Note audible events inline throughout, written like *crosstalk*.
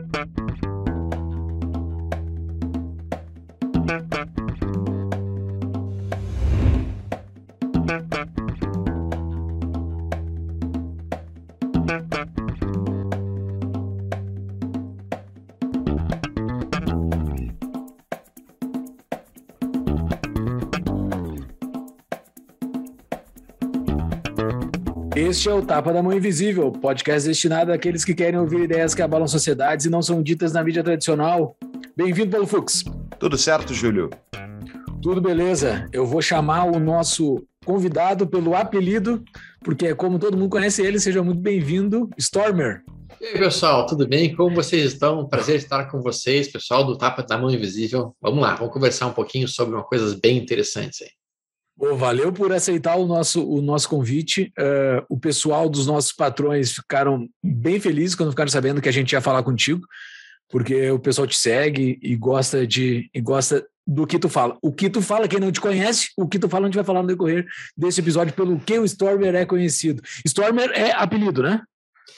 Thank you. Este é o Tapa da Mão Invisível, podcast destinado àqueles que querem ouvir ideias que abalam sociedades e não são ditas na mídia tradicional. Bem-vindo, Paulo Fux. Tudo certo, Júlio? Tudo beleza. Eu vou chamar o nosso convidado pelo apelido, porque como todo mundo conhece ele, seja muito bem-vindo, Stormer. E aí, pessoal, tudo bem? Como vocês estão? Prazer estar com vocês, pessoal do Tapa da Mão Invisível. Vamos lá, vamos conversar um pouquinho sobre uma coisa bem interessante aí. Pô, valeu por aceitar o nosso, o nosso convite. Uh, o pessoal dos nossos patrões ficaram bem felizes quando ficaram sabendo que a gente ia falar contigo, porque o pessoal te segue e gosta de e gosta do que tu fala. O que tu fala, quem não te conhece, o que tu fala, a gente vai falar no decorrer desse episódio, pelo que o Stormer é conhecido. Stormer é apelido, né?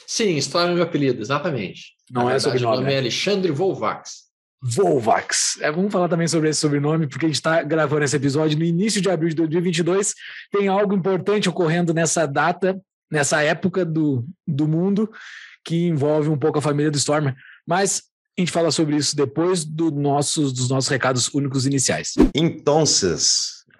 Sim, Stormer é apelido, exatamente. Não Na é verdade, sobrenome. O nome é né? Alexandre Volvax. Volvax. É, vamos falar também sobre esse sobrenome, porque a gente está gravando esse episódio no início de abril de 2022. Tem algo importante ocorrendo nessa data, nessa época do, do mundo, que envolve um pouco a família do Stormer. Mas a gente fala sobre isso depois do nossos, dos nossos recados únicos iniciais. Então,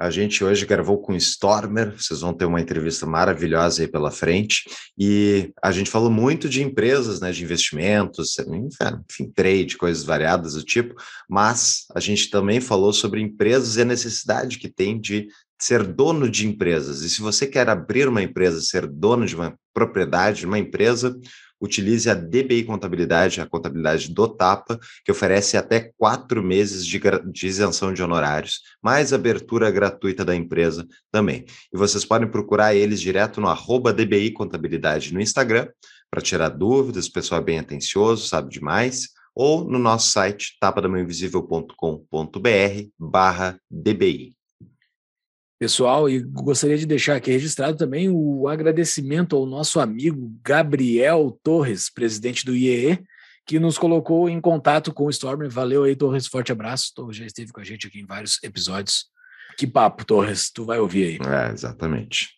a gente hoje gravou com Stormer, vocês vão ter uma entrevista maravilhosa aí pela frente. E a gente falou muito de empresas, né, de investimentos, enfim, trade, coisas variadas do tipo, mas a gente também falou sobre empresas e a necessidade que tem de ser dono de empresas. E se você quer abrir uma empresa, ser dono de uma propriedade, de uma empresa, utilize a DBI Contabilidade, a contabilidade do TAPA, que oferece até quatro meses de, de, isenção de honorários, mais abertura gratuita da empresa também. E vocês podem procurar eles direto no arroba DBI Contabilidade no Instagram, para tirar dúvidas, o pessoal é bem atencioso, sabe demais, ou no nosso site tapadamaninvisível.com.br barra DBI pessoal e gostaria de deixar aqui registrado também o agradecimento ao nosso amigo Gabriel Torres, presidente do IEE, que nos colocou em contato com o Stormer. Valeu aí, Torres, forte abraço. Torres já esteve com a gente aqui em vários episódios. Que papo, Torres, tu vai ouvir aí. É, exatamente.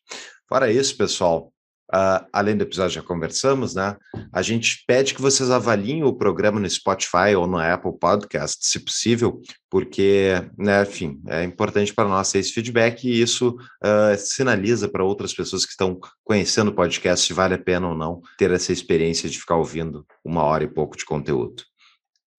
Fora isso, pessoal, Uh, além do episódio já conversamos, né? A gente pede que vocês avaliem o programa no Spotify ou no Apple Podcast, se possível, porque, né, enfim, é importante para nós ter esse feedback e isso uh, sinaliza para outras pessoas que estão conhecendo o podcast se vale a pena ou não ter essa experiência de ficar ouvindo uma hora e pouco de conteúdo.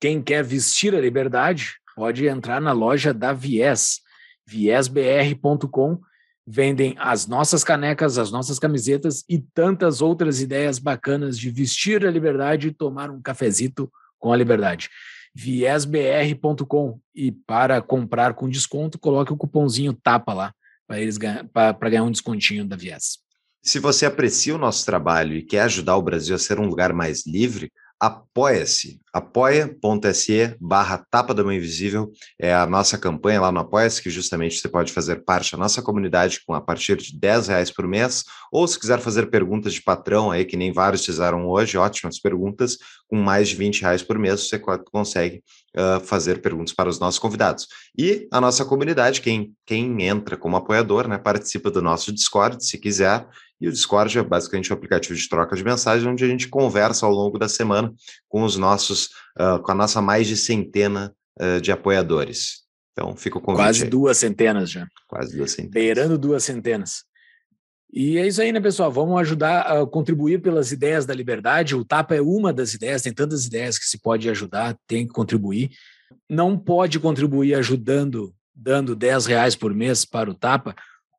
Quem quer vestir a liberdade pode entrar na loja da Viés, viésbr.com vendem as nossas canecas, as nossas camisetas e tantas outras ideias bacanas de vestir a liberdade e tomar um cafezito com a liberdade. viesbr.com e para comprar com desconto, coloque o cupomzinho TAPA lá para eles para ganhar um descontinho da Vies. Se você aprecia o nosso trabalho e quer ajudar o Brasil a ser um lugar mais livre, apoia-se, apoia.se barra Tapa da Mão Invisível, é a nossa campanha lá no Apoia-se, que justamente você pode fazer parte da nossa comunidade com a partir de 10 reais por mês, ou se quiser fazer perguntas de patrão aí, que nem vários fizeram hoje, ótimas perguntas, com mais de 20 reais por mês você consegue uh, fazer perguntas para os nossos convidados. E a nossa comunidade, quem, quem entra como apoiador, né, participa do nosso Discord, se quiser, e o Discord é basicamente um aplicativo de troca de mensagens, onde a gente conversa ao longo da semana com os nossos, uh, com a nossa mais de centena uh, de apoiadores. Então, fica o Quase aí. duas centenas já. Quase duas centenas. Beirando duas centenas. E é isso aí, né, pessoal? Vamos ajudar a contribuir pelas ideias da liberdade. O TAPA é uma das ideias, tem tantas ideias que se pode ajudar, tem que contribuir. Não pode contribuir ajudando, dando 10 reais por mês para o TAPA,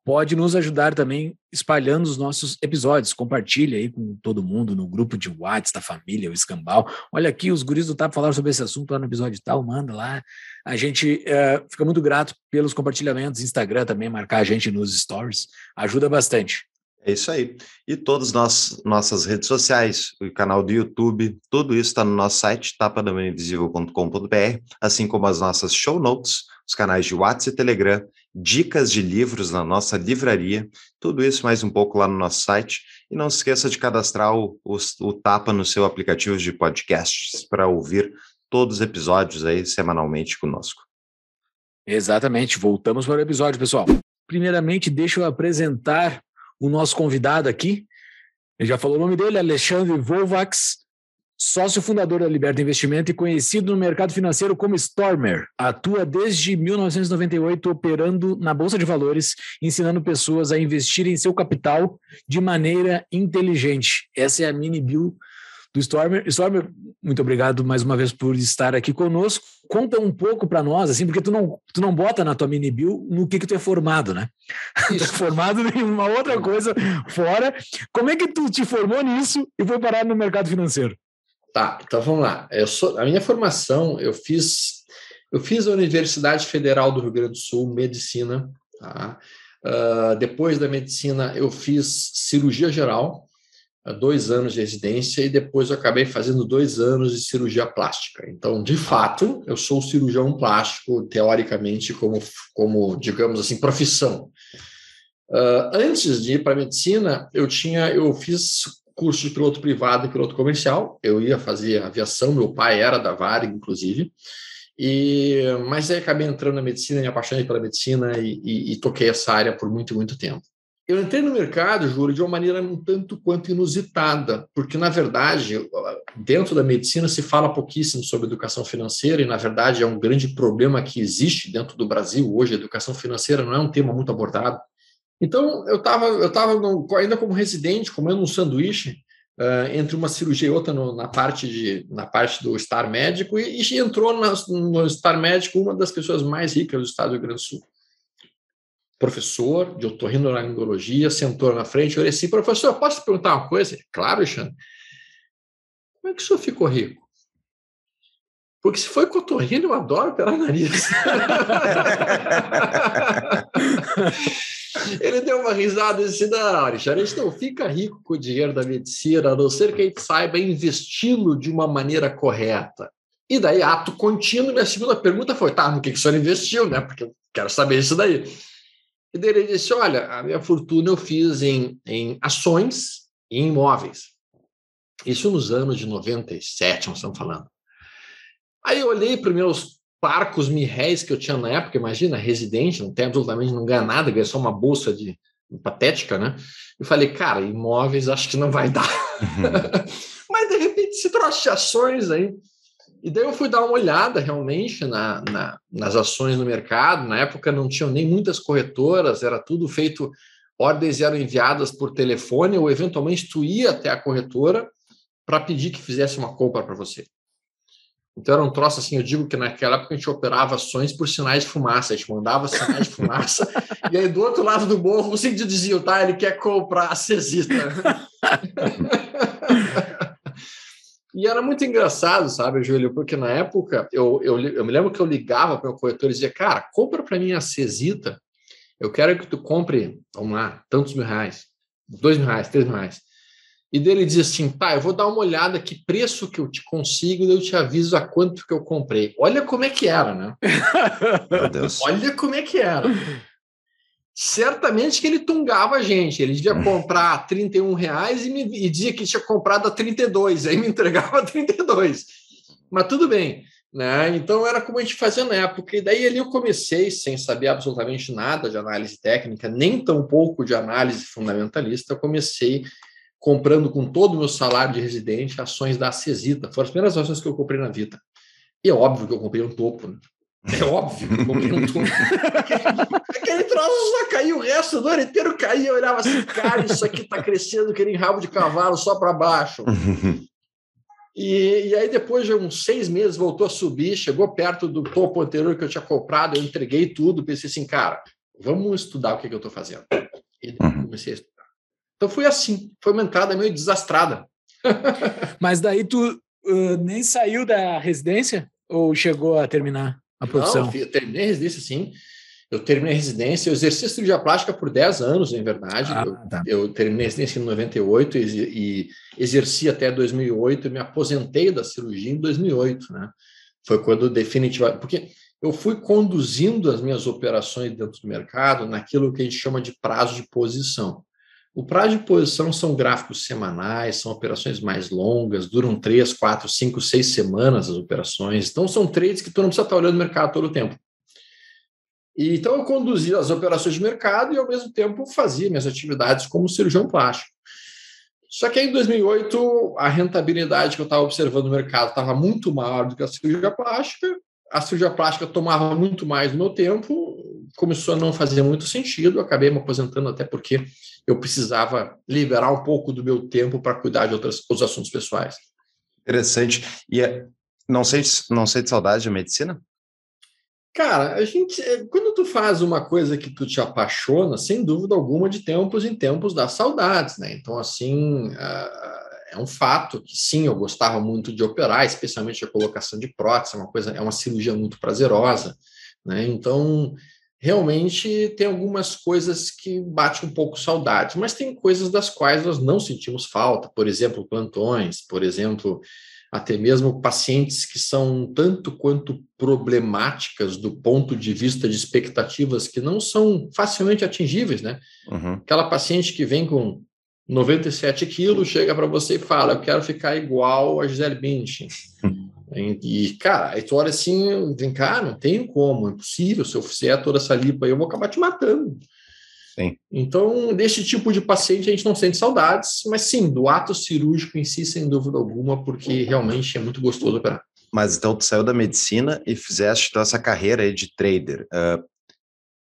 pode nos ajudar também espalhando os nossos episódios. Compartilha aí com todo mundo no grupo de Whats da família, o Escambau. Olha aqui, os guris do TAP falaram sobre esse assunto lá no episódio tal, manda lá. A gente é, fica muito grato pelos compartilhamentos, Instagram também, marcar a gente nos stories, ajuda bastante. É isso aí. E todas as nossas redes sociais, o canal do YouTube, tudo isso está no nosso site, tapadomaninvisível.com.br, assim como as nossas show notes, os canais de WhatsApp e Telegram, dicas de livros na nossa livraria, tudo isso mais um pouco lá no nosso site. E não se esqueça de cadastrar o, o, o Tapa no seu aplicativo de podcasts para ouvir todos os episódios aí semanalmente conosco. Exatamente, voltamos para o episódio, pessoal. Primeiramente, deixa eu apresentar o nosso convidado aqui. Ele já falou o nome dele, Alexandre Volvax sócio fundador da Liberta Investimento e conhecido no mercado financeiro como Stormer. Atua desde 1998 operando na Bolsa de Valores, ensinando pessoas a investirem seu capital de maneira inteligente. Essa é a mini bill do Stormer. Stormer, muito obrigado mais uma vez por estar aqui conosco. Conta um pouco para nós, assim, porque tu não, tu não bota na tua mini bill no que, que tu é formado, né? *laughs* tu é formado em uma outra coisa fora. Como é que tu te formou nisso e foi parar no mercado financeiro? Tá, então vamos lá. Eu sou, a minha formação, eu fiz, eu fiz a Universidade Federal do Rio Grande do Sul, medicina. Tá? Uh, depois da medicina, eu fiz cirurgia geral, ah, dois anos de residência, e depois eu acabei fazendo dois anos de cirurgia plástica. Então, de fato, eu sou cirurgião plástico, teoricamente, como, como digamos assim, profissão. Uh, antes de ir para a medicina, eu tinha, eu fiz curso de piloto privado e piloto comercial. Eu ia fazer aviação, meu pai era da Varig, inclusive. E, mas aí acabei entrando na medicina, me apaixonei pela medicina e, e, e toquei essa área por muito, muito tempo. Eu entrei no mercado, Júlio, de uma maneira um tanto quanto inusitada, porque, na verdade, dentro da medicina se fala pouquíssimo sobre educação financeira e, na verdade, é um grande problema que existe dentro do Brasil hoje. A educação financeira não é um tema muito abordado. Então, eu estava eu tava ainda como residente, comendo um sanduíche uh, entre uma cirurgia e outra no, na, parte de, na parte do estar médico, e, e entrou na, no estar médico uma das pessoas mais ricas do estado do Rio Grande do Sul. Professor de otorrinolaringologia, sentou na frente, eu olhei assim, professor, posso te perguntar uma coisa? Claro, Alexandre. Como é que o senhor ficou rico? Porque se foi cotorrino, eu adoro pela nariz. *laughs* *laughs* Ele deu uma risada e disse: Não, Richard, a gente não fica rico com o dinheiro da medicina, a não ser que a gente saiba investi-lo de uma maneira correta. E daí, ato contínuo, minha segunda pergunta foi: Tá, no que, que o senhor investiu, né? Porque eu quero saber isso daí. E daí ele disse: Olha, a minha fortuna eu fiz em, em ações e em imóveis. Isso nos anos de 97, nós estamos falando. Aí eu olhei para meus parcos mirréis que eu tinha na época, imagina, residente, não tem absolutamente, não ganha nada, ganha só uma bolsa de patética, né? Eu falei, cara, imóveis acho que não vai *laughs* dar. Uhum. Mas de repente se trouxe ações aí. E daí eu fui dar uma olhada realmente na, na, nas ações no mercado. Na época não tinham nem muitas corretoras, era tudo feito, ordens eram enviadas por telefone, ou eventualmente tu ia até a corretora para pedir que fizesse uma compra para você. Então era um troço assim, eu digo que naquela época a gente operava ações por sinais de fumaça, a gente mandava sinais de fumaça, *laughs* e aí do outro lado do morro, o índios dizia, tá, ele quer comprar a cesita. *laughs* e era muito engraçado, sabe, Júlio, porque na época eu, eu, eu me lembro que eu ligava para o corretor e dizia, cara, compra para mim a cesita, eu quero que tu compre, vamos lá, tantos mil reais, dois mil reais, três mil reais e dele diz assim: tá, eu vou dar uma olhada que preço que eu te consigo, eu te aviso a quanto que eu comprei. Olha como é que era, né? *laughs* Meu Deus. Olha como é que era. Certamente que ele tungava a gente. Ele devia comprar a 31 reais e me e dizia que tinha comprado a 32, aí me entregava a 32. Mas tudo bem. Né? Então era como a gente fazia na época, e daí ali eu comecei sem saber absolutamente nada de análise técnica, nem tampouco de análise fundamentalista, eu comecei comprando com todo o meu salário de residente ações da Cesita. Foram as primeiras ações que eu comprei na vida. E é óbvio que eu comprei um topo, né? É óbvio, eu comprei um topo. *laughs* Aquele troço só caiu, o resto do ano inteiro caía. Eu olhava assim, cara, isso aqui tá crescendo que nem rabo de cavalo só para baixo. E, e, aí, depois de uns seis meses, voltou a subir, chegou perto do topo anterior que eu tinha comprado, eu entreguei tudo, pensei assim, cara, vamos estudar o que, é que eu estou fazendo. E uhum. comecei a estudar. Então foi assim, foi uma entrada meio desastrada. *laughs* Mas daí tu uh, nem saiu da residência ou chegou a terminar a produção? Não, eu terminei a residência sim. Eu terminei a residência, eu exerci a cirurgia plástica por 10 anos, em verdade. Ah, eu, tá. eu, terminei a residência em 98 e, e exerci até 2008. me aposentei da cirurgia em 2008, né? Foi quando definitivamente. Porque eu fui conduzindo as minhas operações dentro do mercado naquilo que a gente chama de prazo de posição. O prazo de posição são gráficos semanais, são operações mais longas, duram três, quatro, cinco, seis semanas as operações. Então, são trades que tu não precisa estar olhando o mercado todo o tempo. E, então, eu conduzia as operações de mercado e, ao mesmo tempo, fazia minhas atividades como cirurgião plástico. Só que aí, em 2008, a rentabilidade que eu estava observando no mercado estava muito maior do que a cirurgia plástica. A cirurgia plástica tomava muito mais do meu tempo, começou a não fazer muito sentido, acabei me aposentando até porque eu precisava liberar um pouco do meu tempo para cuidar de outros, outros assuntos pessoais. Interessante. E é, não sente não sente saudade de medicina? Cara, a gente é, quando tu faz uma coisa que tu te apaixona, sem dúvida alguma, de tempos em tempos dá saudades, né? Então assim, ah, é um fato que sim, eu gostava muito de operar, especialmente a colocação de prótese, é uma coisa, é uma cirurgia muito prazerosa, né? Então realmente tem algumas coisas que bate um pouco saudade, mas tem coisas das quais nós não sentimos falta, por exemplo, plantões, por exemplo, até mesmo pacientes que são tanto quanto problemáticas do ponto de vista de expectativas que não são facilmente atingíveis, né? Uhum. Aquela paciente que vem com 97 quilos, chega para você e fala, eu quero ficar igual a Gisele Bündchen. *laughs* E, cara, aí tu olha assim, vem cá, não tem como, é impossível. Se eu fizer toda essa lipa aí, eu vou acabar te matando. Sim. Então, desse tipo de paciente, a gente não sente saudades, mas sim, do ato cirúrgico em si, sem dúvida alguma, porque realmente é muito gostoso operar. Mas então, tu saiu da medicina e fizeste toda então essa carreira aí de trader. Uh,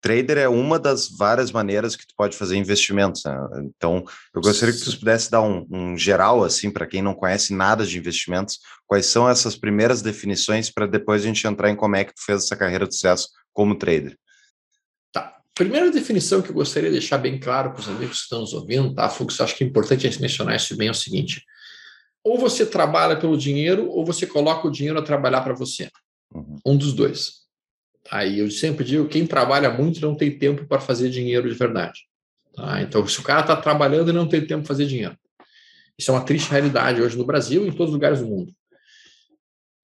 trader é uma das várias maneiras que tu pode fazer investimentos. Né? Então, eu gostaria que tu pudesse dar um, um geral, assim, para quem não conhece nada de investimentos, quais são essas primeiras definições para depois a gente entrar em como é que tu fez essa carreira de sucesso como trader. Tá. Primeira definição que eu gostaria de deixar bem claro para os amigos que estão nos ouvindo, tá, Fux? Acho que é importante a gente mencionar isso bem, é o seguinte. Ou você trabalha pelo dinheiro, ou você coloca o dinheiro a trabalhar para você. Uhum. Um dos dois. Aí eu sempre digo, quem trabalha muito não tem tempo para fazer dinheiro de verdade. Tá? Então, se o cara está trabalhando, ele não tem tempo para fazer dinheiro. Isso é uma triste realidade hoje no Brasil e em todos os lugares do mundo.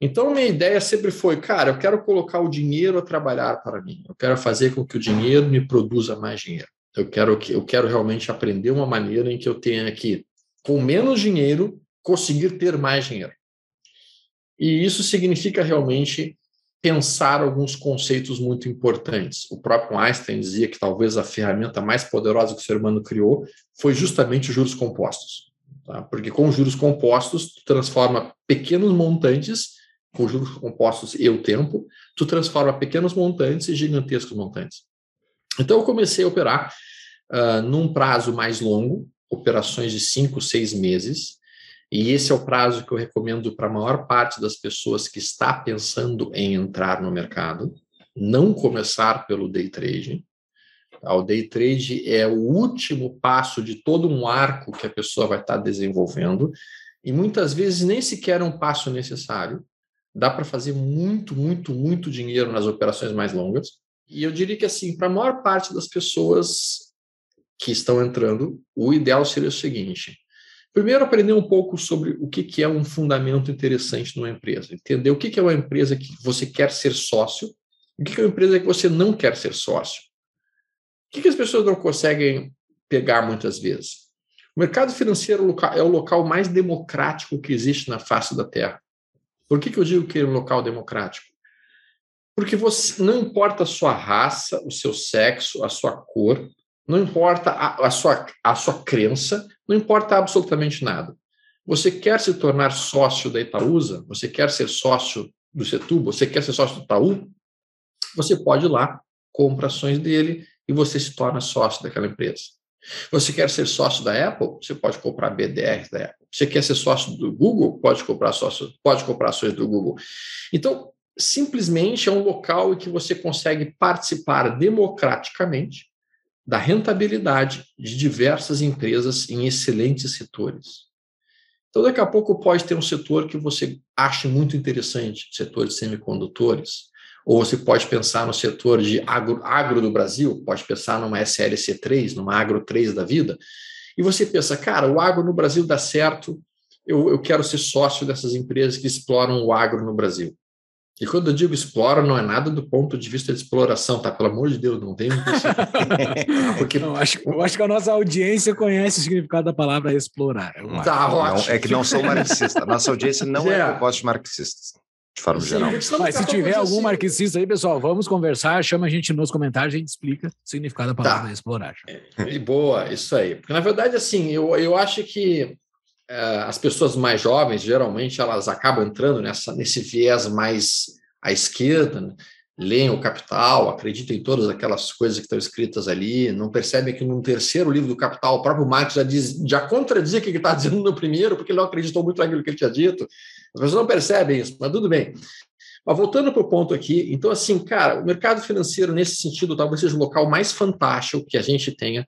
Então, minha ideia sempre foi, cara, eu quero colocar o dinheiro a trabalhar para mim. Eu quero fazer com que o dinheiro me produza mais dinheiro. Eu quero, eu quero realmente aprender uma maneira em que eu tenha que, com menos dinheiro, conseguir ter mais dinheiro. E isso significa realmente pensar alguns conceitos muito importantes. O próprio Einstein dizia que talvez a ferramenta mais poderosa que o ser humano criou foi justamente os juros compostos. Tá? Porque com juros compostos, tu transforma pequenos montantes, com juros compostos e o tempo, tu transforma pequenos montantes em gigantescos montantes. Então eu comecei a operar uh, num prazo mais longo, operações de cinco, seis meses, e esse é o prazo que eu recomendo para a maior parte das pessoas que está pensando em entrar no mercado. Não começar pelo day trading. Tá? O day trade é o último passo de todo um arco que a pessoa vai estar tá desenvolvendo e muitas vezes nem sequer é um passo necessário. Dá para fazer muito, muito, muito dinheiro nas operações mais longas. E eu diria que, assim, para a maior parte das pessoas que estão entrando, o ideal seria o seguinte: Primeiro, aprender um pouco sobre o que é um fundamento interessante numa empresa. Entender o que é uma empresa que você quer ser sócio, o que é uma empresa que você não quer ser sócio. O que as pessoas não conseguem pegar muitas vezes? O mercado financeiro é o local mais democrático que existe na face da Terra. Por que, eu digo que é um local democrático? Porque você não importa a sua raça, o seu sexo, a sua cor, não importa a, a, sua, a sua crença, não importa absolutamente nada. Você quer se tornar sócio da Itaúsa? Você quer ser sócio do Setúbal? Você quer ser sócio do Itaú? Você pode ir lá, compra ações dele e você se torna sócio daquela empresa. Você quer ser sócio da Apple? Você pode comprar BDRs da Apple. Você quer ser sócio do Google? Pode comprar, sócio, pode comprar ações do Google. Então, simplesmente é um local em que você consegue participar democraticamente da rentabilidade de diversas empresas em excelentes setores. Então, daqui a pouco pode ter um setor que você ache muito interessante, setor de semicondutores, ou você pode pensar no setor de agro, agro do Brasil, pode pensar numa SLC3, numa Agro 3 da vida, e você pensa, cara, o agro no Brasil dá certo, eu, eu quero ser sócio dessas empresas que exploram o agro no Brasil. E quando eu digo explora, não é nada do ponto de vista de exploração, tá? Pelo amor de Deus, não tem um *laughs* Porque... Não, acho, eu acho que a nossa audiência conhece o significado da palavra explorar. É tá não, ótimo. é que não sou *laughs* marxista. Nossa audiência não é, é composta de marxistas. De forma Sim, geral. Mas se tiver algum assim. marxista aí, pessoal, vamos conversar, chama a gente nos comentários, a gente explica o significado da tá. palavra tá. explorar. É, e boa, isso aí. Porque, na verdade, assim, eu, eu acho que eh, as pessoas mais jovens, geralmente, elas acabam entrando nessa, nesse viés mais à esquerda, né? leem o Capital, acreditam em todas aquelas coisas que estão escritas ali, não percebem que no terceiro livro do Capital, o próprio Marx já, diz, já contradizia o que está dizendo no primeiro, porque ele não acreditou muito naquilo que ele tinha dito. As pessoas não percebem isso, mas tudo bem. Mas voltando para o ponto aqui, então, assim, cara, o mercado financeiro, nesse sentido, talvez seja o local mais fantástico que a gente tenha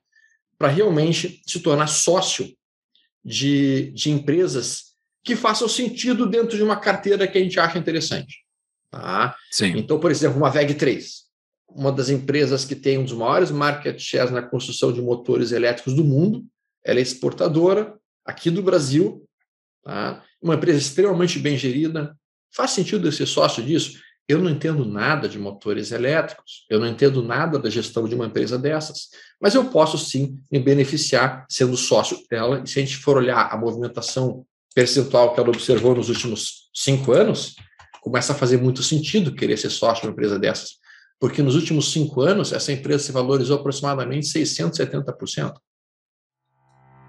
para realmente se tornar sócio de, de empresas que façam sentido dentro de uma carteira que a gente acha interessante. Tá? Então, por exemplo, uma VEG3, uma das empresas que tem um dos maiores market shares na construção de motores elétricos do mundo, ela é exportadora aqui do Brasil, tá? uma empresa extremamente bem gerida. Faz sentido eu ser sócio disso? Eu não entendo nada de motores elétricos, eu não entendo nada da gestão de uma empresa dessas, mas eu posso sim me beneficiar sendo sócio dela. E se a gente for olhar a movimentação percentual que ela observou nos últimos cinco anos, começa a fazer muito sentido querer ser sócio de uma empresa dessas, porque nos últimos cinco anos essa empresa se valorizou aproximadamente 670%.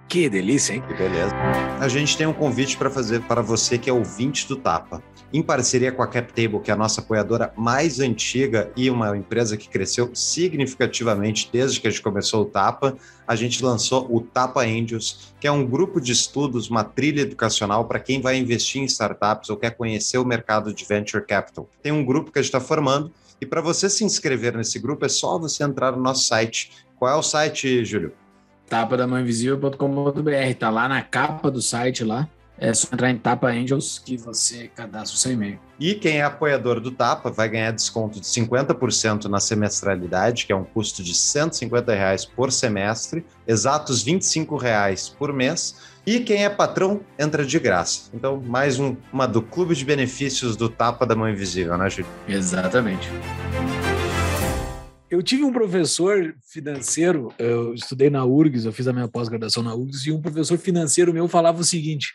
Que delícia, hein? Que beleza. A gente tem um convite para fazer para você que é ouvinte do Tapa. Em parceria com a CapTable, que é a nossa apoiadora mais antiga e uma empresa que cresceu significativamente desde que a gente começou o Tapa, a gente lançou o Tapa Angels, que é um grupo de estudos, uma trilha educacional para quem vai investir em startups ou quer conhecer o mercado de venture capital. Tem um grupo que a gente está formando e para você se inscrever nesse grupo é só você entrar no nosso site. Qual é o site, Júlio? tapa da mão invisível.com.br, tá lá na capa do site lá. É só entrar em Tapa Angels que você cadastra o seu e-mail. E quem é apoiador do Tapa vai ganhar desconto de 50% na semestralidade, que é um custo de R$ 150 reais por semestre, exatos R$ 25 reais por mês. E quem é patrão entra de graça. Então, mais um, uma do clube de benefícios do Tapa da Mão Invisível, né, Júlio? Exatamente eu tive um professor financeiro, eu estudei na URGS, eu fiz a minha pós-graduação na URGS, e um professor financeiro meu falava o seguinte: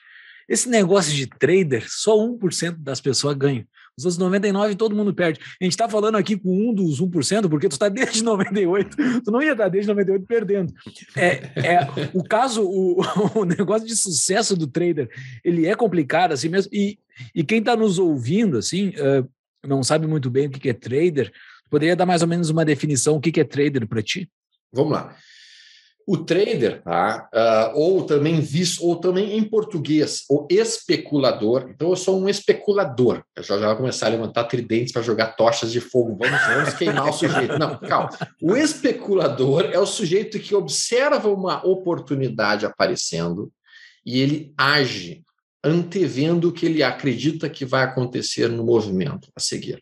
esse negócio de trader, só 1% das pessoas ganha. Os outros 99% todo mundo perde. A gente está falando aqui com um dos 1%, porque tu está desde 98%, *laughs* tu não ia estar tá desde 98% perdendo. É, é, o caso, o, *laughs* o negócio de sucesso do trader, ele é complicado assim mesmo. E, e quem está nos ouvindo, assim, uh, não sabe muito bem o que é trader, Poderia dar mais ou menos uma definição o que, que é trader para ti? Vamos lá. O trader, tá? Uh, ou também visto, ou também em português, o especulador. Então, eu sou um especulador. Eu já, já vou começar a levantar tridentes para jogar tochas de fogo. Vamos, vamos queimar o sujeito. Não, calma. O especulador é o sujeito que observa uma oportunidade aparecendo e ele age antevendo o que ele acredita que vai acontecer no movimento a seguir.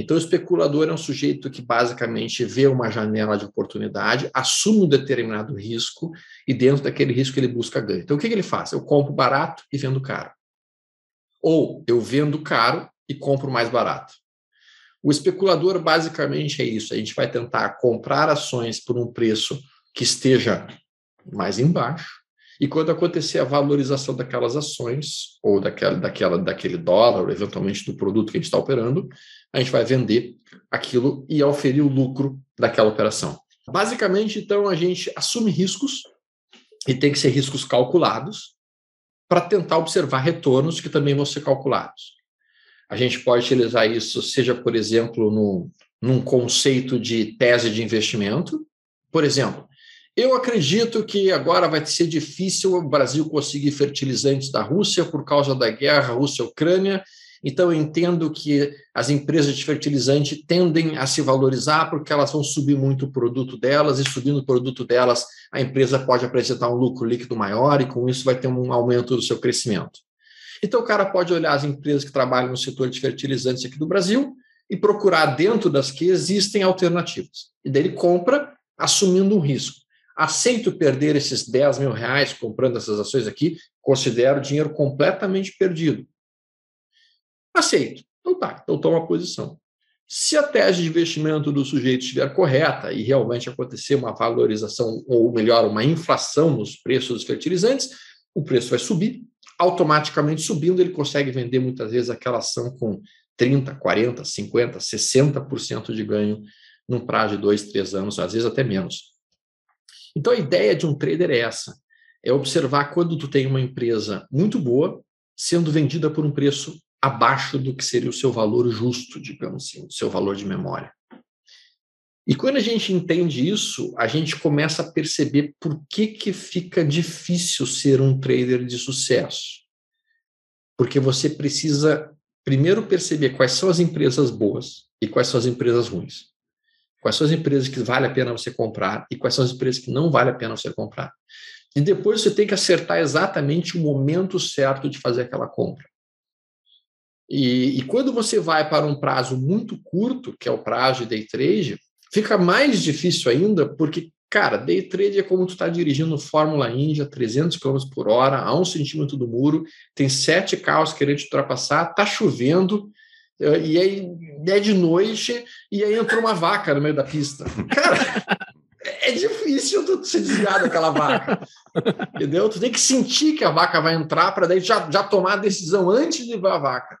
Então, o especulador é um sujeito que basicamente vê uma janela de oportunidade, assume um determinado risco e, dentro daquele risco, ele busca ganho. Então, o que, que ele faz? Eu compro barato e vendo caro. Ou eu vendo caro e compro mais barato. O especulador basicamente é isso: a gente vai tentar comprar ações por um preço que esteja mais embaixo e quando acontecer a valorização daquelas ações, ou daquela, daquela, daquele dólar, ou eventualmente do produto que a gente está operando, a gente vai vender aquilo e oferir o lucro daquela operação. Basicamente, então, a gente assume riscos, e tem que ser riscos calculados, para tentar observar retornos que também vão ser calculados. A gente pode utilizar isso, seja, por exemplo, no, num conceito de tese de investimento. Por exemplo, eu acredito que agora vai ser difícil o Brasil conseguir fertilizantes da Rússia por causa da guerra Rússia-Ucrânia. Então, eu entendo que as empresas de fertilizante tendem a se valorizar porque elas vão subir muito o produto delas, e subindo o produto delas, a empresa pode apresentar um lucro líquido maior, e com isso vai ter um aumento do seu crescimento. Então, o cara pode olhar as empresas que trabalham no setor de fertilizantes aqui do Brasil e procurar dentro das que existem alternativas. E daí ele compra, assumindo um risco aceito perder esses 10 mil reais comprando essas ações aqui, considero o dinheiro completamente perdido. Aceito. Então tá, então toma posição. Se a tese de investimento do sujeito estiver correta e realmente acontecer uma valorização, ou melhor, uma inflação nos preços dos fertilizantes, o preço vai subir. Automaticamente subindo, ele consegue vender muitas vezes aquela ação com 30, 40, 50, 60% de ganho num prazo de dois, três anos, às vezes até menos. Então a ideia de um trader é essa: é observar quando tu tem uma empresa muito boa sendo vendida por um preço abaixo do que seria o seu valor justo, digamos assim, o seu valor de memória. E quando a gente entende isso, a gente começa a perceber por que, que fica difícil ser um trader de sucesso. Porque você precisa primeiro perceber quais são as empresas boas e quais são as empresas ruins. Quais são as empresas que vale a pena você comprar e quais são as empresas que não vale a pena você comprar. E depois você tem que acertar exatamente o momento certo de fazer aquela compra. E, e quando você vai para um prazo muito curto, que é o prazo de day trade, fica mais difícil ainda, porque, cara, day trade é como tu está dirigindo Fórmula Índia, 300 km por hora, a um centímetro do muro, tem sete carros querendo te ultrapassar, tá chovendo, e aí é de noite e aí entrou uma vaca no meio da pista. Cara, é, é difícil tu se desviar daquela vaca. entendeu? Tu tem que sentir que a vaca vai entrar para daí já, já tomar a decisão antes de para a vaca.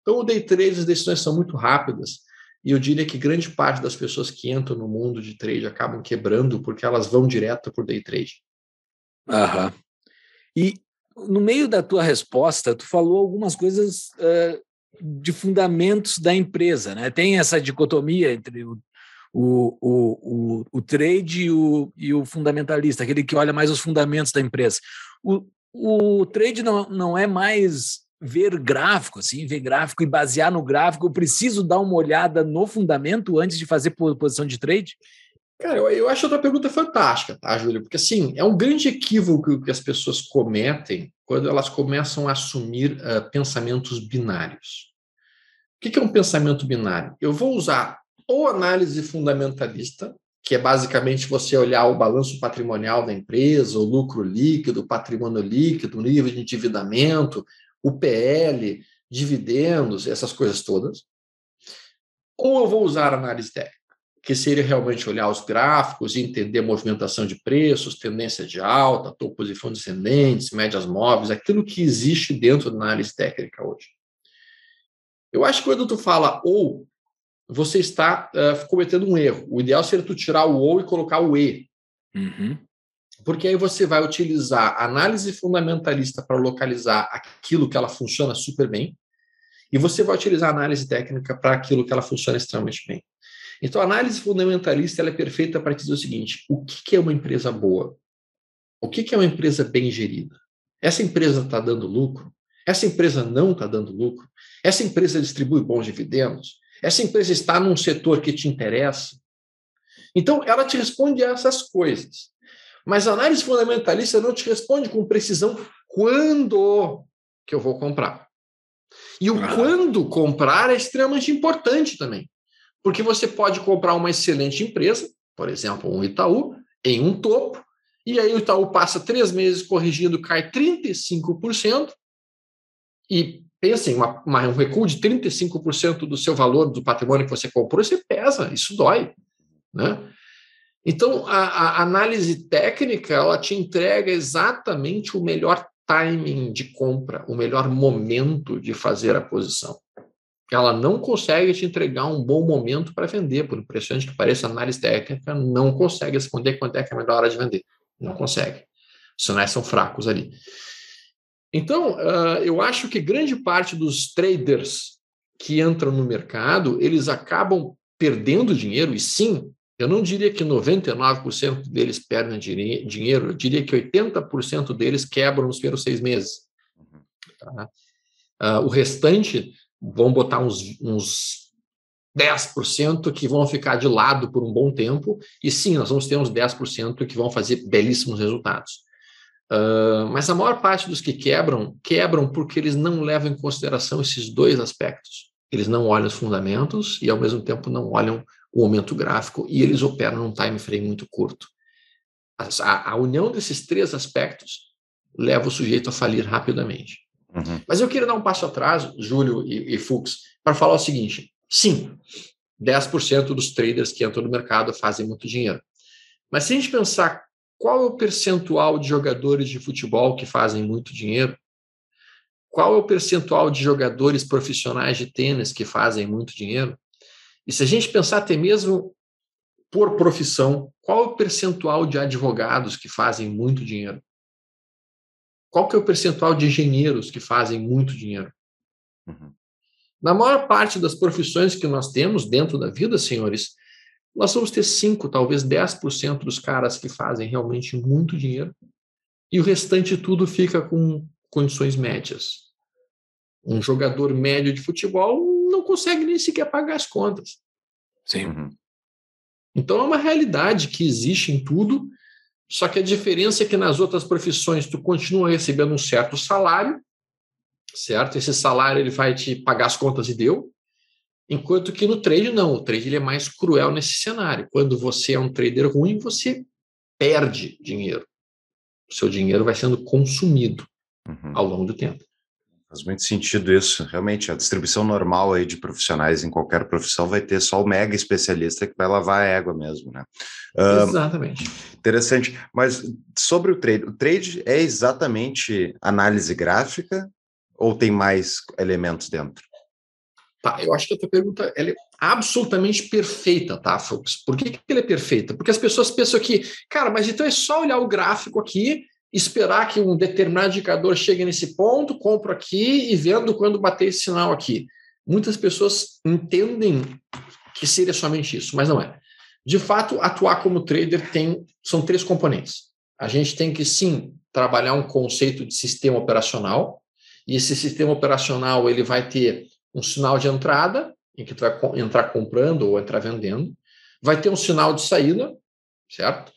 Então, o day trade, as decisões são muito rápidas. E eu diria que grande parte das pessoas que entram no mundo de trade acabam quebrando porque elas vão direto por day trade. Aham. E no meio da tua resposta, tu falou algumas coisas uh, de fundamentos da empresa. Né? Tem essa dicotomia entre o, o, o, o, trade e o, e o fundamentalista, aquele que olha mais os fundamentos da empresa. O, o trade não, não é mais ver gráfico, assim, ver gráfico e basear no gráfico. Eu preciso dar uma olhada no fundamento antes de fazer posição de trade? Cara, eu, eu acho outra pergunta fantástica, tá, Júlio? Porque, assim, é um grande equívoco que as pessoas cometem quando elas começam a assumir uh, pensamentos binários. O que, que é um pensamento binário? Eu vou usar ou análise fundamentalista, que é basicamente você olhar o balanço patrimonial da empresa, o lucro líquido, patrimônio líquido, o nível de endividamento, o PL, dividendos, essas coisas todas. Ou eu vou usar análise técnica que seria realmente olhar os gráficos e entender movimentação de preços, tendência de alta, topos e fundos médias móveis, aquilo que existe dentro da análise técnica hoje. Eu acho que quando tu fala ou, você está uh, cometendo um erro. O ideal seria tu tirar o ou e colocar o e. Uhum. Porque aí você vai utilizar a análise fundamentalista para localizar aquilo que ela funciona super bem, e você vai utilizar a análise técnica para aquilo que ela funciona extremamente bem. Então, a análise fundamentalista é perfeita para dizer o seguinte: o que, que é uma empresa boa? O que, que é uma empresa bem gerida? Essa empresa está dando lucro? Essa empresa não está dando lucro? Essa empresa distribui bons dividendos? Essa empresa está num setor que te interessa? Então, ela te responde a essas coisas. Mas a análise fundamentalista não te responde com precisão quando que eu vou comprar. E o ah. quando comprar é extremamente importante também. Porque você pode comprar uma excelente empresa, por exemplo, um Itaú, em um topo, e aí o Itaú passa três meses corrigindo, cai 35%, e pensem, uma, uma, um recuo de 35% do seu valor do patrimônio que você comprou, você pesa, isso dói. Né? Então, a, a análise técnica ela te entrega exatamente o melhor timing de compra, o melhor momento de fazer a posição ela não consegue te entregar um bom momento para vender, por impressionante que pareça, a análise técnica não consegue esconder quando é que é a melhor hora de vender. Não consegue. Os sinais são fracos ali. Então, uh, eu acho que grande parte dos traders que entram no mercado, eles acabam perdendo dinheiro, e sim, eu não diria que 99% deles perdem dinheiro, eu diria que 80% deles quebram nos primeiros seis meses. Uhum. Tá? Uh, o restante vão botar uns, uns 10% que vão ficar de lado por um bom tempo, e sim, nós vamos ter uns 10% que vão fazer belíssimos resultados. Uh, mas a maior parte dos que quebram, quebram porque eles não levam em consideração esses dois aspectos. Eles não olham os fundamentos e, ao mesmo tempo, não olham o momento gráfico e eles operam num time frame muito curto. A, a união desses três aspectos leva o sujeito a falir rapidamente. Uhum. Mas eu queria dar um passo atrás, Júlio e, e Fux, para falar o seguinte: sim, 10% dos traders que entram no mercado fazem muito dinheiro. Mas se a gente pensar qual é o percentual de jogadores de futebol que fazem muito dinheiro, qual é o percentual de jogadores profissionais de tênis que fazem muito dinheiro, e se a gente pensar até mesmo por profissão, qual é o percentual de advogados que fazem muito dinheiro? qual que é o percentual de engenheiros que fazem muito dinheiro? Uhum. Na maior parte das profissões que nós temos dentro da vida, senhores, nós vamos ter 5, talvez 10% dos caras que fazem realmente muito dinheiro, e o restante tudo fica com condições médias. Um jogador médio de futebol não consegue nem sequer pagar as contas. Sim. Uhum. Então é uma realidade que existe em tudo só que a diferença é que nas outras profissões tu continua recebendo um certo salário, certo? Esse salário ele vai te pagar as contas e deu. Enquanto que no trade não, o trade ele é mais cruel nesse cenário. Quando você é um trader ruim, você perde dinheiro. O seu dinheiro vai sendo consumido uhum. ao longo do tempo. Faz muito sentido isso. Realmente, a distribuição normal aí de profissionais em qualquer profissão vai ter só o mega especialista que vai lavar a égua mesmo, né? Exatamente. interessante. Mas sobre o trade, o trade é exatamente análise gráfica ou tem mais elementos dentro? Tá, eu acho que a tua pergunta é absolutamente perfeita, tá, Fux? Por que, que ela é perfeita? Porque as pessoas pensam que, cara, mas então é só olhar o gráfico aqui esperar que um determinado indicador chegue nesse ponto, compro aqui e vendo quando bater esse sinal aqui. Muitas pessoas entendem que seria somente isso, mas não é. De fato, atuar como trader tem são três componentes. A gente tem que sim trabalhar um conceito de sistema operacional, e esse sistema operacional ele vai ter um sinal de entrada, em que tu vai entrar comprando ou entrar vendendo, vai ter um sinal de saída, certo?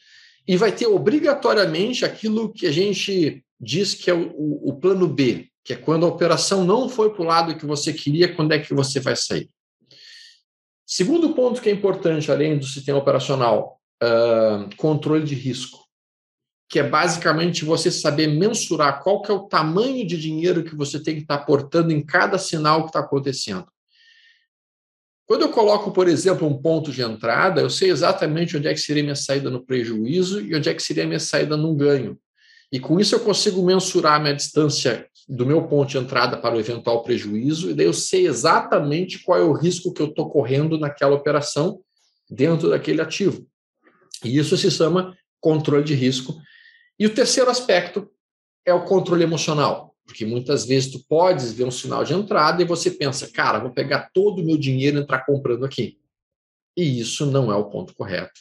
e vai ter obrigatoriamente aquilo que a gente diz que é o, o, o plano B, que é quando a operação não foi para o lado que você queria, quando é que você vai sair. Segundo ponto que é importante, além do sistema operacional, uh, controle de risco, que é basicamente você saber mensurar qual que é o tamanho de dinheiro que você tem que estar tá aportando em cada sinal que está acontecendo. Quando eu coloco, por exemplo, um ponto de entrada, eu sei exatamente onde é que seria minha saída no prejuízo e onde é que seria minha saída no ganho. E com isso eu consigo mensurar a minha distância do meu ponto de entrada para o eventual prejuízo, e daí eu sei exatamente qual é o risco que eu estou correndo naquela operação dentro daquele ativo. E isso se chama controle de risco. E o terceiro aspecto é o controle emocional. Porque muitas vezes tu podes ver um sinal de entrada e você pensa, cara, vou pegar todo o meu dinheiro e entrar comprando aqui. E isso não é o ponto correto.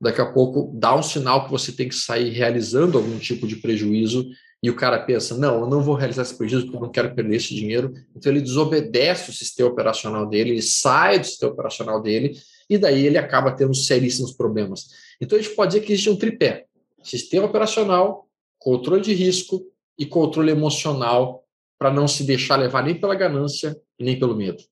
Daqui a pouco dá um sinal que você tem que sair realizando algum tipo de prejuízo e o cara pensa, não, eu não vou realizar esse prejuízo porque eu não quero perder esse dinheiro. Então ele desobedece o sistema operacional dele, ele sai do sistema operacional dele e daí ele acaba tendo seríssimos problemas. Então a gente pode dizer que existe um tripé: sistema operacional, controle de risco e controle emocional para não se deixar levar nem pela ganância e nem pelo medo.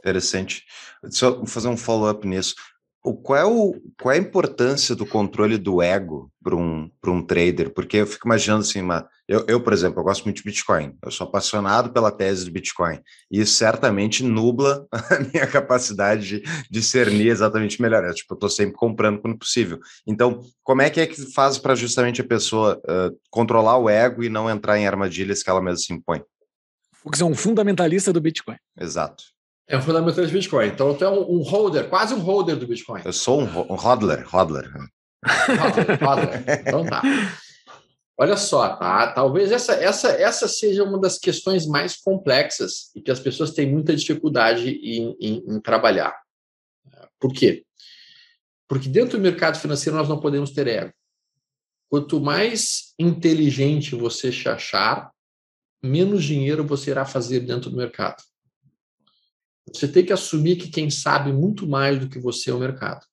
Interessante. Só fazer um follow-up nisso. O, qual, é o, qual é a importância do controle do ego para um, um trader? Porque eu fico imaginando assim, mas eu, eu, por exemplo, eu gosto muito de Bitcoin. Eu sou apaixonado pela tese do Bitcoin. E isso certamente nubla *laughs* a minha capacidade de discernir exatamente melhor. Eu, tipo, eu estou sempre comprando quando possível. Então, como é que é que faz para justamente a pessoa uh, controlar o ego e não entrar em armadilhas que ela mesma se impõe? Fux é um fundamentalista do Bitcoin. Exato. É um fundamentalista do Bitcoin. Então, tu é um, um holder, quase um holder do Bitcoin. Eu sou um, um hodler, hodler. hodler, hodler. Então tá. *laughs* Olha só, tá? Talvez essa, essa, essa seja uma das questões mais complexas e que as pessoas têm muita dificuldade em, em, em trabalhar. Por quê? Porque dentro do mercado financeiro nós não podemos ter ego. Quanto mais inteligente você se achar, menos dinheiro você irá fazer dentro do mercado. Você tem que assumir que quem sabe muito mais do que você é o mercado.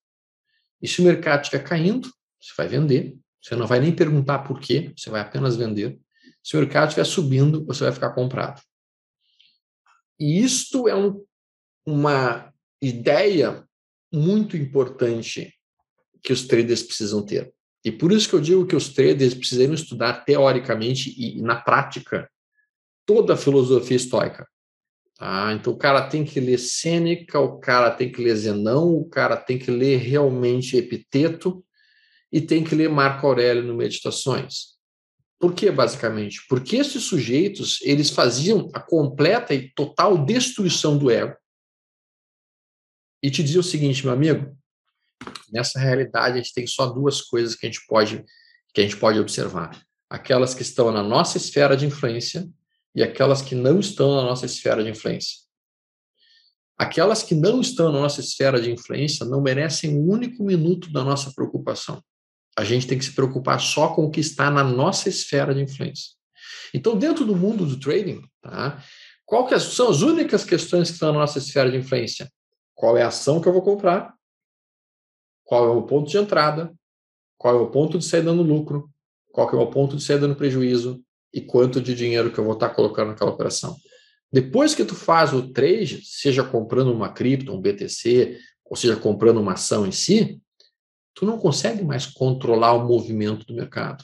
E se o mercado estiver caindo, você vai vender. Você não vai nem perguntar por quê, você vai apenas vender. Se o mercado estiver subindo, você vai ficar comprado. E isto é um, uma ideia muito importante que os traders precisam ter. E por isso que eu digo que os traders precisam estudar teoricamente e, na prática toda a filosofia estoica. Ah, Então o cara tem que ler Sêneca, o cara tem que ler Zenão, o cara tem que ler realmente Epiteto, e tem que ler Marco Aurélio no Meditações. Por que, basicamente? Porque esses sujeitos eles faziam a completa e total destruição do ego e te dizia o seguinte, meu amigo, nessa realidade a gente tem só duas coisas que a gente pode que a gente pode observar, aquelas que estão na nossa esfera de influência e aquelas que não estão na nossa esfera de influência. Aquelas que não estão na nossa esfera de influência não merecem um único minuto da nossa preocupação. A gente tem que se preocupar só com o que está na nossa esfera de influência. Então, dentro do mundo do trading, tá? Qual que é, são as únicas questões que estão na nossa esfera de influência? Qual é a ação que eu vou comprar? Qual é o ponto de entrada? Qual é o ponto de sair dando lucro? Qual que é o ponto de sair dando prejuízo? E quanto de dinheiro que eu vou estar colocando naquela operação? Depois que tu faz o trade, seja comprando uma cripto, um BTC, ou seja comprando uma ação em si, tu não consegue mais controlar o movimento do mercado.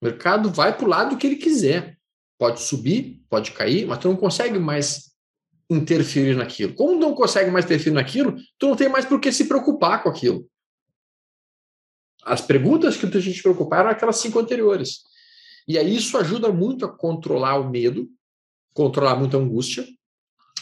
O mercado vai para o lado que ele quiser. Pode subir, pode cair, mas tu não consegue mais interferir naquilo. Como não consegue mais interferir naquilo, tu não tem mais por que se preocupar com aquilo. As perguntas que tu tinha te preocupar eram aquelas cinco anteriores. E aí isso ajuda muito a controlar o medo, controlar muito a angústia,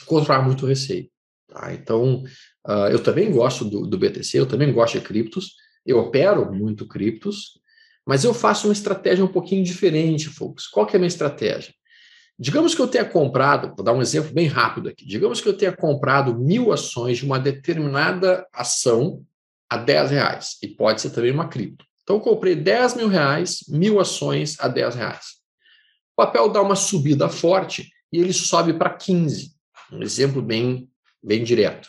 controlar muito o receio. Tá? Então, Uh, eu também gosto do, do, BTC, eu também gosto de criptos, eu opero muito criptos, mas eu faço uma estratégia um pouquinho diferente, folks. Qual que é a minha estratégia? Digamos que eu tenha comprado, vou dar um exemplo bem rápido aqui. Digamos que eu tenha comprado mil ações de uma determinada ação a 10 reais, e pode ser também uma cripto. Então eu comprei 10 mil reais, mil ações a 10 reais. O papel dá uma subida forte e ele sobe para 15. Um exemplo bem, bem direto.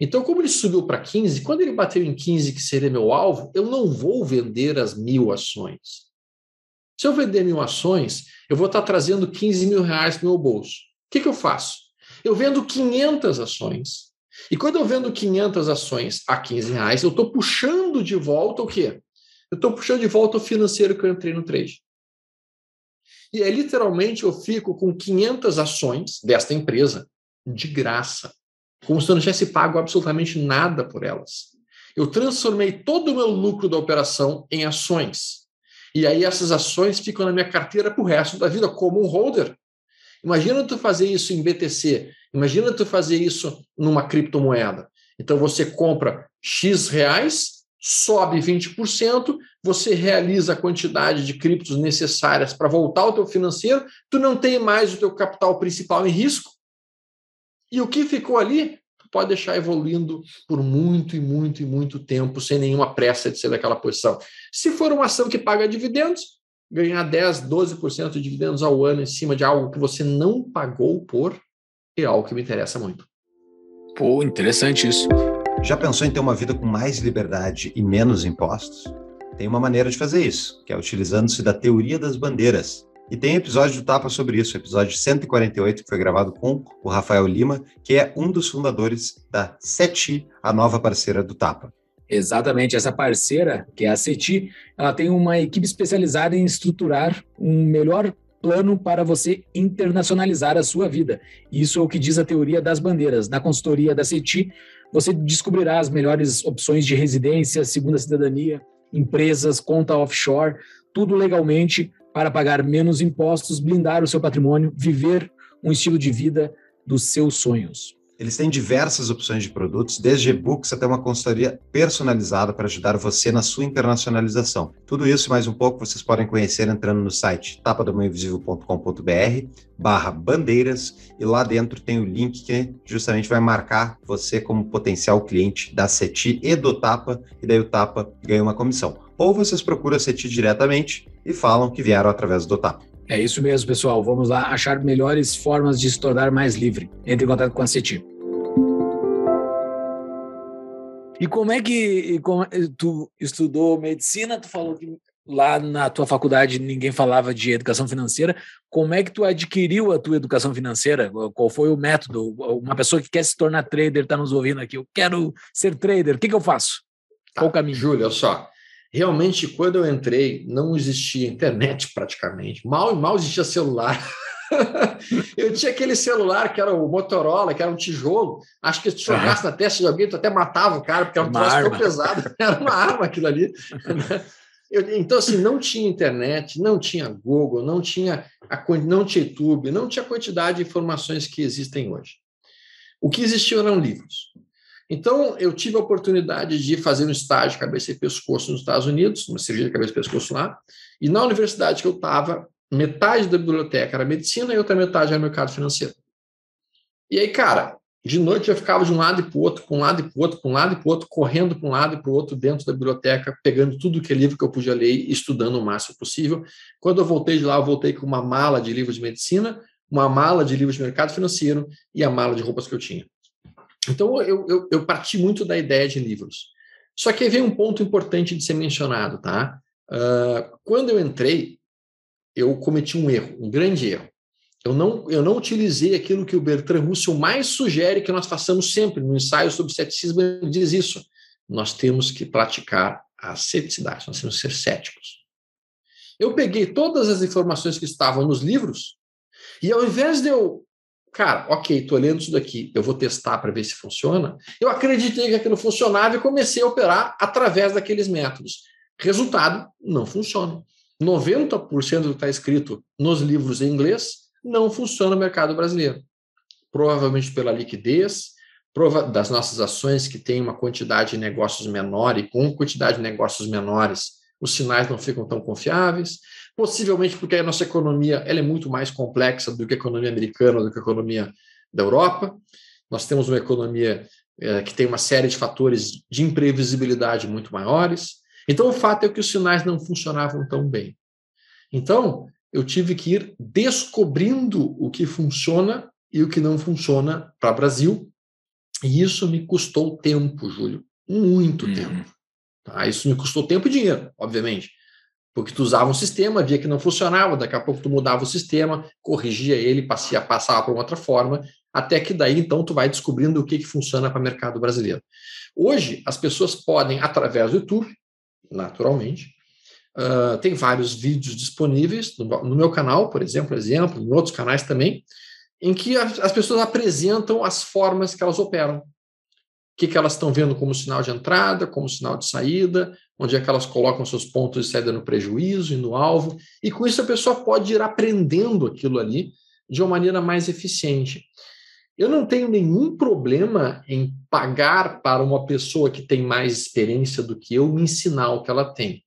Então, como ele subiu para 15, quando ele bateu em 15, que seria meu alvo, eu não vou vender as mil ações. Se eu vender mil ações, eu vou estar trazendo 15 mil reais para o meu bolso. O que, que eu faço? Eu vendo 500 ações. E quando eu vendo 500 ações a 15 reais, eu estou puxando de volta o quê? Eu estou puxando de volta o financeiro que eu entrei no trade. E é literalmente eu fico com 500 ações desta empresa de graça como se eu não tivesse pago absolutamente nada por elas. Eu transformei todo o meu lucro da operação em ações. E aí essas ações ficam na minha carteira para o resto da vida, como um holder. Imagina tu fazer isso em BTC, imagina tu fazer isso numa criptomoeda. Então você compra X reais, sobe 20%, você realiza a quantidade de criptos necessárias para voltar ao teu financeiro, tu não tem mais o teu capital principal em risco, e o que ficou ali, tu pode deixar evoluindo por muito e muito e muito tempo, sem nenhuma pressa de ser daquela posição. Se for uma ação que paga dividendos, ganhar 10, 12% de dividendos ao ano em cima de algo que você não pagou por é algo que me interessa muito. Pô, interessante isso. Já pensou em ter uma vida com mais liberdade e menos impostos? Tem uma maneira de fazer isso, que é utilizando-se da teoria das bandeiras, e tem episódio do Tapa sobre isso, episódio 148, que foi gravado com o Rafael Lima, que é um dos fundadores da SETI, a nova parceira do Tapa. Exatamente, essa parceira, que é a SETI, ela tem uma equipe especializada em estruturar um melhor plano para você internacionalizar a sua vida. Isso é o que diz a teoria das bandeiras. Na consultoria da CETI, você descobrirá as melhores opções de residência, segunda cidadania, empresas, conta offshore, tudo legalmente para pagar menos impostos, blindar o seu patrimônio, viver um estilo de vida dos seus sonhos. Eles têm diversas opções de produtos, desde e-books até uma consultoria personalizada para ajudar você na sua internacionalização. Tudo isso e mais um pouco vocês podem conhecer entrando no site tapadomainvisível.com.br barra bandeiras e lá dentro tem o link que justamente vai marcar você como potencial cliente da CETI e do Tapa e daí o Tapa ganha uma comissão ou vocês procuram a CETI diretamente e falam que vieram através do TAP. É isso mesmo, pessoal. Vamos lá achar melhores formas de se tornar mais livre. Entre em contato com a CETI. E como é que como, tu estudou medicina? Tu falou que lá na tua faculdade ninguém falava de educação financeira. Como é que tu adquiriu a tua educação financeira? Qual foi o método? Uma pessoa que quer se tornar trader está nos ouvindo aqui. Eu quero ser trader. O que, que eu faço? Qual o tá. caminho? Júlio, olha só. Realmente, quando eu entrei, não existia internet *laughs* praticamente, mal e mal existia celular. *laughs* eu tinha aquele celular que era o Motorola, que era um tijolo. Acho que se jogasse na testa de alguém, tu até matava o cara, porque era um troço tão pesado. *laughs* Era uma arma aquilo ali. Eu, então, assim, não tinha internet, não tinha Google, não tinha, a, não tinha YouTube, não tinha a quantidade de informações que existem hoje. O que existiam eram livros. Então, eu tive a oportunidade de fazer um estágio de cabeça e pescoço nos Estados Unidos, uma cirurgia de cabeça e pescoço lá, e na universidade que eu estava, metade da biblioteca era medicina e outra metade era mercado financeiro. E aí, cara, de noite eu ficava de um lado e para o outro, para um lado e para o outro, para um lado e para o outro, correndo para um lado e para o outro dentro da biblioteca, pegando tudo que é livro que eu podia ler e estudando o máximo possível. Quando eu voltei de lá, eu voltei com uma mala de livros de medicina, uma mala de livros de mercado financeiro e a mala de roupas que eu tinha. Então, eu, eu, eu parti muito da ideia de livros. Só que aí vem um ponto importante de ser mencionado, tá? Uh, quando eu entrei, eu cometi um erro, um grande erro. Eu não, eu não utilizei aquilo que o Bertrand Russell mais sugere que nós façamos sempre. No ensaio sobre ceticismo, ele diz isso. Nós temos que praticar a ceticidade, nós temos que ser céticos. Eu peguei todas as informações que estavam nos livros e, ao invés de eu cara, ok, estou lendo isso daqui, eu vou testar para ver se funciona. Eu acreditei que aquilo funcionava e comecei a operar através daqueles métodos. Resultado, não funciona. 90% do que está escrito nos livros em inglês não funciona no mercado brasileiro. Provavelmente pela liquidez, prova das nossas ações que tem uma quantidade de negócios menor e com quantidade de negócios menores, os sinais não ficam tão confiáveis possivelmente porque a nossa economia ela é muito mais complexa do que a economia americana, do que a economia da Europa. Nós temos uma economia é, que tem uma série de fatores de imprevisibilidade muito maiores. Então, o fato é que os sinais não funcionavam tão bem. Então, eu tive que ir descobrindo o que funciona e o que não funciona para o Brasil. E isso me custou tempo, Júlio. Muito uhum. tempo. Tá? Isso me custou tempo e dinheiro, obviamente porque tu usava um sistema, via que não funcionava, daqui a pouco tu mudava o sistema, corrigia ele, passava passava uma outra forma, até que daí então tu vai descobrindo o que, que funciona para o mercado brasileiro. Hoje, as pessoas podem, através do YouTube, naturalmente, uh, tem vários vídeos disponíveis no, no, meu canal, por exemplo, exemplo, em outros canais também, em que as, as pessoas apresentam as formas que elas operam. O que, que elas estão vendo como sinal de entrada, como sinal de saída, onde é que elas colocam seus pontos de saída no prejuízo e no alvo, e com isso a pessoa pode ir aprendendo aquilo ali de uma maneira mais eficiente. Eu não tenho nenhum problema em pagar para uma pessoa que tem mais experiência do que eu me ensinar o que ela tem.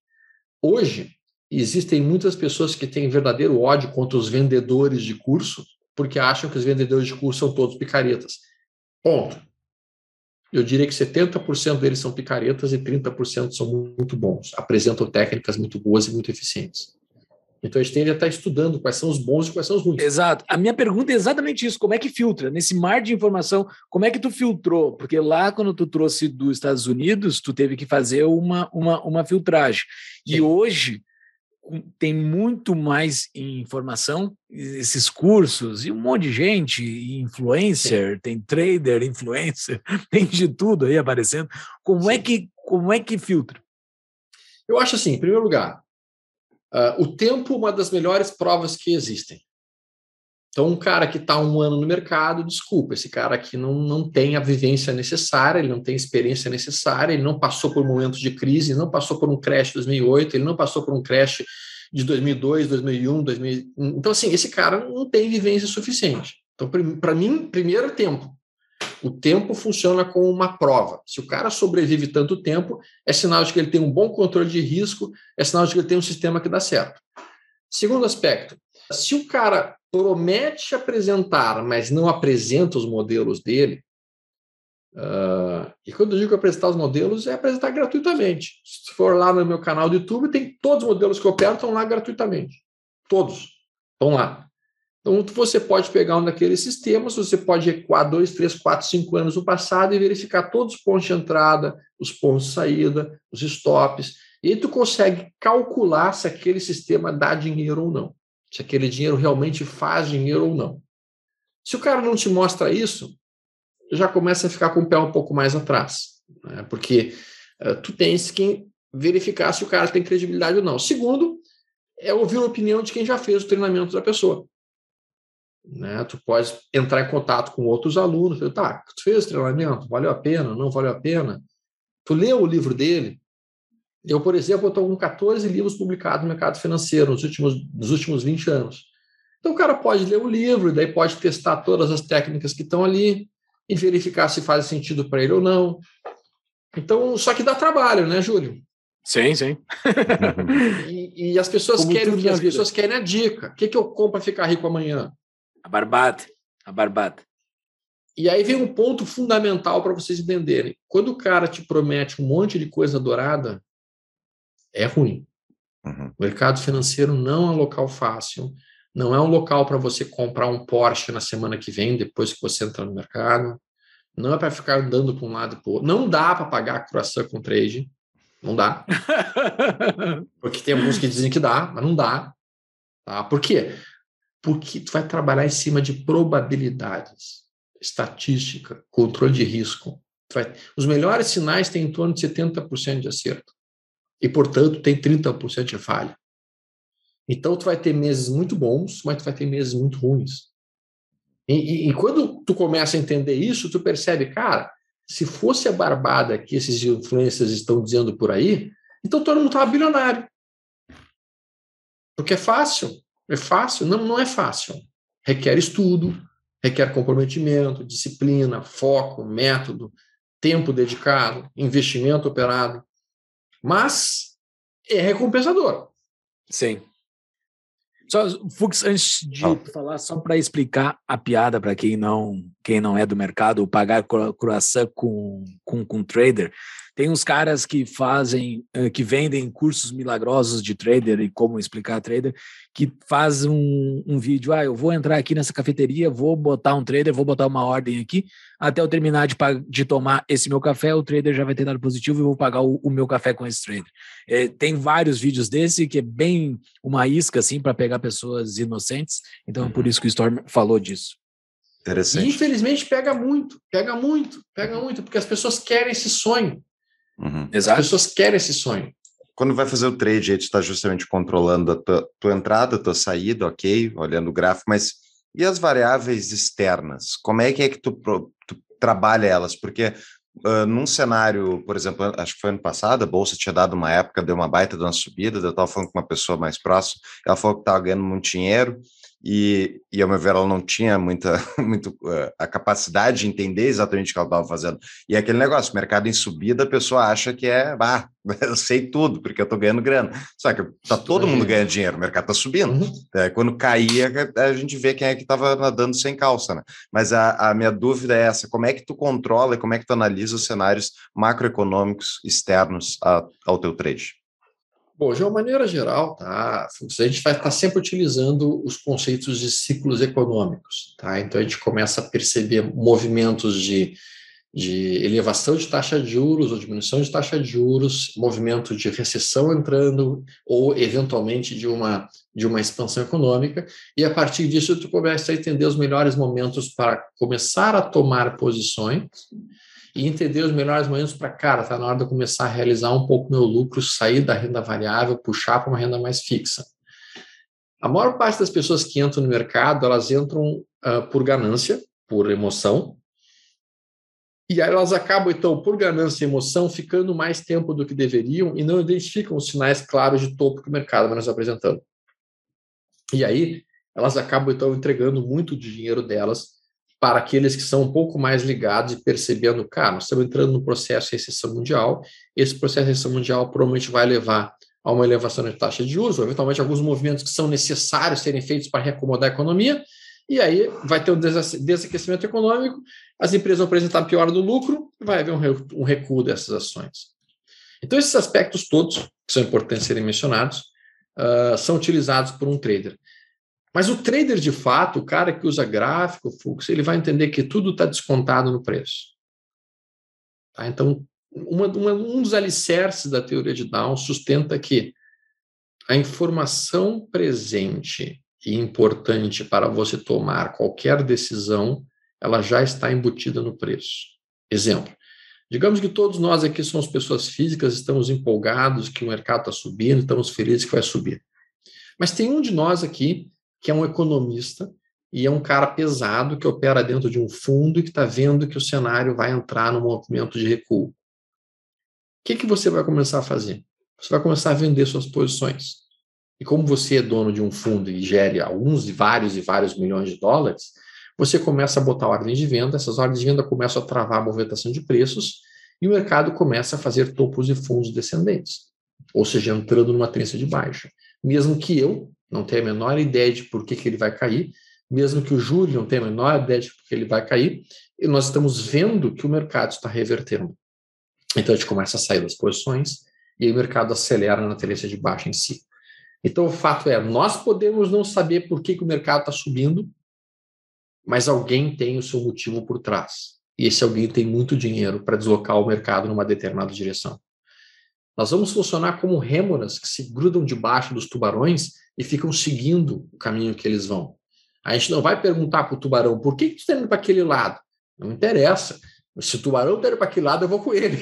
Hoje, existem muitas pessoas que têm verdadeiro ódio contra os vendedores de curso, porque acham que os vendedores de curso são todos picaretas. Ponto eu diria que 70% deles são picaretas e 30% são muito bons, apresentam técnicas muito boas e muito eficientes. Então a gente tem que estar estudando quais são os bons e quais são os ruins. Exato. A minha pergunta é exatamente isso: como é que filtra? Nesse mar de informação, como é que tu filtrou? Porque lá, quando tu trouxe dos Estados Unidos, tu teve que fazer uma, uma, uma filtragem. E Sim. hoje, tem muito mais informação, esses cursos, e um monte de gente, influencer, Sim. tem trader, *laughs* influencer, tem de tudo aí aparecendo. Como é Sim. é que como é que filtra? Eu acho assim, em primeiro lugar, uh, o tempo é uma das melhores provas que existem. Então, um cara que está um ano no mercado, desculpa, esse cara aqui não, não tem a vivência necessária, ele não tem a experiência necessária, ele não passou por momentos de crise, não passou por um crash de 2008, ele não passou por um crash de 2002, 2001, 2000. Então, assim, esse cara não tem vivência suficiente. Então, para mim, primeiro é tempo. O tempo funciona como uma prova. Se o cara sobrevive tanto tempo, é sinal de que ele tem um bom controle de risco, é sinal de que ele tem um sistema que dá certo. Segundo aspecto, se o cara promete apresentar, mas não apresenta os modelos dele, uh, e quando eu digo apresentar os modelos, é apresentar gratuitamente. Se for lá no meu canal do YouTube, tem todos os modelos que eu opero, estão lá gratuitamente. Todos estão lá. Então, você pode pegar um daqueles sistemas, você pode recuar dois, três, quatro, cinco anos no passado e verificar todos os pontos de entrada, os pontos de saída, os stops, e aí tu consegue calcular se aquele sistema dá dinheiro ou não se aquele dinheiro realmente faz dinheiro ou não. Se o cara não te mostra isso, já começa a ficar com o pé um pouco mais atrás, né? porque uh, tu tens que verificar se o cara tem credibilidade ou não. Segundo, é ouvir a opinião de quem já fez o treinamento da pessoa. Né? Tu pode entrar em contato com outros alunos, tá, tu fez o treinamento, valeu a pena, não valeu a pena? Tu leu o livro dele? Eu, por exemplo, estou com 14 livros publicados no mercado financeiro nos últimos, nos últimos 20 anos. Então, o cara pode ler o livro, daí pode testar todas as técnicas que estão ali e verificar se faz sentido para ele ou não. Então, só que dá trabalho, né, Júlio? Sim, sim. *laughs* e, e, as pessoas Como querem as pessoas querem a dica. O que, que eu compro para ficar rico amanhã? A barbada, a barbada. E aí vem um ponto fundamental para vocês entenderem. Quando o cara te promete um monte de coisa dourada, é ruim. Uhum. O mercado financeiro não é um local fácil, não é um local para você comprar um Porsche na semana que vem, depois que você entrar no mercado. Não é para ficar andando para um lado e para o outro. Não dá para pagar a croissant com trade. Não dá. *laughs* Porque tem alguns que dizem que dá, mas não dá. Tá? Por quê? Porque tu vai trabalhar em cima de probabilidades, estatística, controle de risco. Vai... Os melhores sinais têm em torno de 70% de acerto e, portanto, tem 30% de falha. Então, tu vai ter meses muito bons, mas tu vai ter meses muito ruins. E, e, e quando tu começa a entender isso, tu percebe, cara, se fosse a barbada que esses influencers estão dizendo por aí, então todo mundo estava bilionário. Porque é fácil. É fácil? Não, não é fácil. Requer estudo, requer comprometimento, disciplina, foco, método, tempo dedicado, investimento operado. Mas é recompensador. Sim. Só, Fux, antes de ah. falar, só para explicar a piada para quem não, quem não é do mercado, pagar croissant com, com, com trader, tem uns caras que fazem, eh, que vendem cursos milagrosos de trader e como explicar trader, que faz um, um vídeo, ah, eu vou entrar aqui nessa cafeteria, vou botar um trader, vou botar uma ordem aqui, até eu terminar de, de tomar esse meu café, o trader já vai ter dado positivo e vou pagar o, o meu café com esse trader. É, tem vários vídeos desse que é bem uma isca, assim, para pegar pessoas inocentes, então é por uhum. isso que o Storm falou disso. Interessante. E, infelizmente pega muito, pega muito, pega muito, porque as pessoas querem esse sonho. Uhum. As pessoas querem esse sonho. Quando vai fazer o trade, aí tu está justamente controlando a tua, tua entrada, a tua saída, ok, olhando o gráfico, mas e as variáveis externas? Como é que é que tu, tu trabalha elas? Porque Uh, num cenário, por exemplo, acho que foi ano passado, a bolsa tinha dado uma época, deu uma baita de uma subida, eu estava falando com uma pessoa mais próxima, ela falou que estava ganhando muito dinheiro, e, e ao meu ver, ela não tinha muita *laughs* muito, eh, a capacidade de entender exatamente o que ela estava fazendo. E é aquele negócio, mercado em subida, a pessoa acha que é, ah, *laughs* eu sei tudo, porque eu estou ganhando grana. Só que está todo mundo é. ganhando dinheiro, o mercado está subindo. Uhum. É, quando caía, a gente vê quem é que estava nadando sem calça. Né? Mas a, a minha dúvida é essa, como é que tu controla e como é que tu analisa os cenários macroeconômicos externos a, ao teu trade? Bom, de uma maneira geral, tá? a gente vai estar tá sempre utilizando os conceitos de ciclos econômicos. Tá? Então, a gente começa a perceber movimentos de, de elevação de taxa de juros ou diminuição de taxa de juros, movimento de recessão entrando ou, eventualmente, de uma, de uma expansão econômica. E, a partir disso, tu começa a entender os melhores momentos para começar a tomar posições e entender os melhores momentos para, cara, está na hora de eu começar a realizar um pouco meu lucro, sair da renda variável, puxar para uma renda mais fixa. A maior parte das pessoas que entram no mercado, elas entram uh, por ganância, por emoção, e aí elas acabam, então, por ganância e emoção, ficando mais tempo do que deveriam e não identificam os sinais claros de topo que o mercado vai nos apresentando. E aí elas acabam, então, entregando muito dinheiro delas para aqueles que são um pouco mais ligados e percebendo, cara, nós estamos entrando no processo de recessão mundial, esse processo de recessão mundial provavelmente vai levar a uma elevação da taxa de uso, eventualmente alguns movimentos que são necessários serem feitos para reacomodar a economia, e aí vai ter um desaquecimento econômico, as empresas vão apresentar pior do lucro, vai haver um recuo dessas ações. Então, esses aspectos todos, que são importantes serem mencionados, uh, são utilizados por um trader. Mas o trader de fato, o cara que usa gráfico, fluxo, ele vai entender que tudo está descontado no preço. Tá? Então, uma, uma, um dos alicerces da teoria de Down sustenta que a informação presente e importante para você tomar qualquer decisão, ela já está embutida no preço. Exemplo. Digamos que todos nós aqui somos pessoas físicas, estamos empolgados que o mercado está subindo, estamos felizes que vai subir. Mas tem um de nós aqui que é um economista e é um cara pesado que opera dentro de um fundo e que está vendo que o cenário vai entrar no movimento de recuo. O que, que você vai começar a fazer? Você vai começar a vender suas posições. E como você é dono de um fundo e gere alguns e vários e vários milhões de dólares, você começa a botar ordens de venda, essas ordens de venda começam a travar a movimentação de preços e o mercado começa a fazer topos e fundos descendentes, ou seja, entrando numa tendência de baixa. Mesmo que eu, não tem a menor ideia de por que, que ele vai cair, mesmo que o júri não tenha a menor ideia de por que ele vai cair, e nós estamos vendo que o mercado está revertendo. Então a gente começa a sair das posições e o mercado acelera na tendência de baixa em si. Então o fato é, nós podemos não saber por que, que o mercado está subindo, mas alguém tem o seu motivo por trás. E esse alguém tem muito dinheiro para deslocar o mercado numa determinada direção. Nós vamos funcionar como rêmoras que se grudam debaixo dos tubarões e ficam seguindo o caminho que eles vão. A gente não vai perguntar para o tubarão por que, que tu está indo para aquele lado. Não interessa. Se o tubarão está indo para aquele lado, eu vou com ele.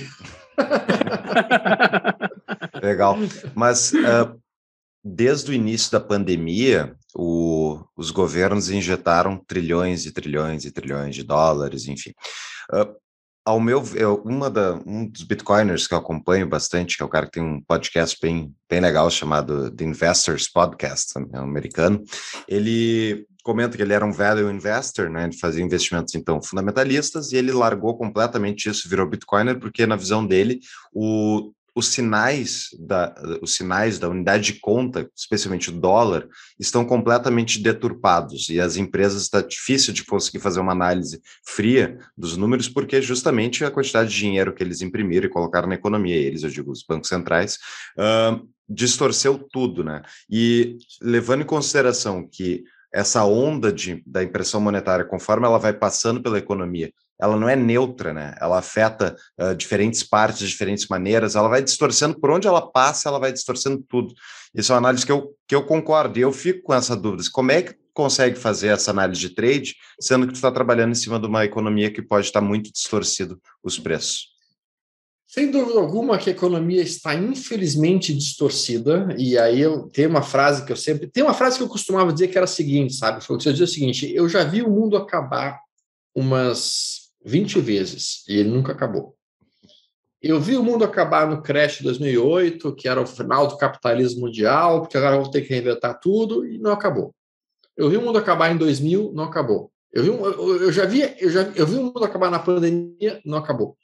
*laughs* Legal. Mas uh, desde o início da pandemia, o, os governos injetaram trilhões e trilhões e trilhões de dólares, enfim. Uh, ao meu uma da, um dos bitcoiners que eu acompanho bastante, que é o cara que tem um podcast bem, bem legal chamado The Investors Podcast, né, é um americano, ele comenta que ele era um value investor, né? Ele fazia investimentos então fundamentalistas e ele largou completamente isso, virou bitcoiner, porque na visão dele o os sinais da, os sinais da unidade de conta, especialmente o dólar, estão completamente deturpados e as empresas está difícil de conseguir fazer uma análise fria dos números porque é justamente a quantidade de dinheiro que eles imprimiram e colocaram na economia, eles, eu digo, os bancos centrais, uh, distorceu tudo, né? E levando em consideração que essa onda de, da impressão monetária, conforme ela vai passando pela economia, ela não é neutra, né? Ela afeta uh, diferentes partes de diferentes maneiras, ela vai distorcendo por onde ela passa, ela vai distorcendo tudo. Isso é uma análise que eu, que eu concordo, e eu fico com essa dúvida. Como é que tu consegue fazer essa análise de trade, sendo que tu está trabalhando em cima de uma economia que pode estar tá muito distorcido os preços? Sem dúvida alguma que a economia está infelizmente distorcida, e aí eu tenho uma frase que eu sempre. Tem uma frase que eu costumava dizer que era a seguinte, sabe? Eu dizia o seguinte: eu já vi o mundo acabar umas 20 vezes e ele nunca acabou. Eu vi o mundo acabar no crash de 2008, que era o final do capitalismo mundial, porque agora eu vou ter que reinventar tudo, e não acabou. Eu vi o mundo acabar em 2000, não acabou. Eu, vi, eu, já vi, eu, já, eu vi o mundo acabar na pandemia, não acabou.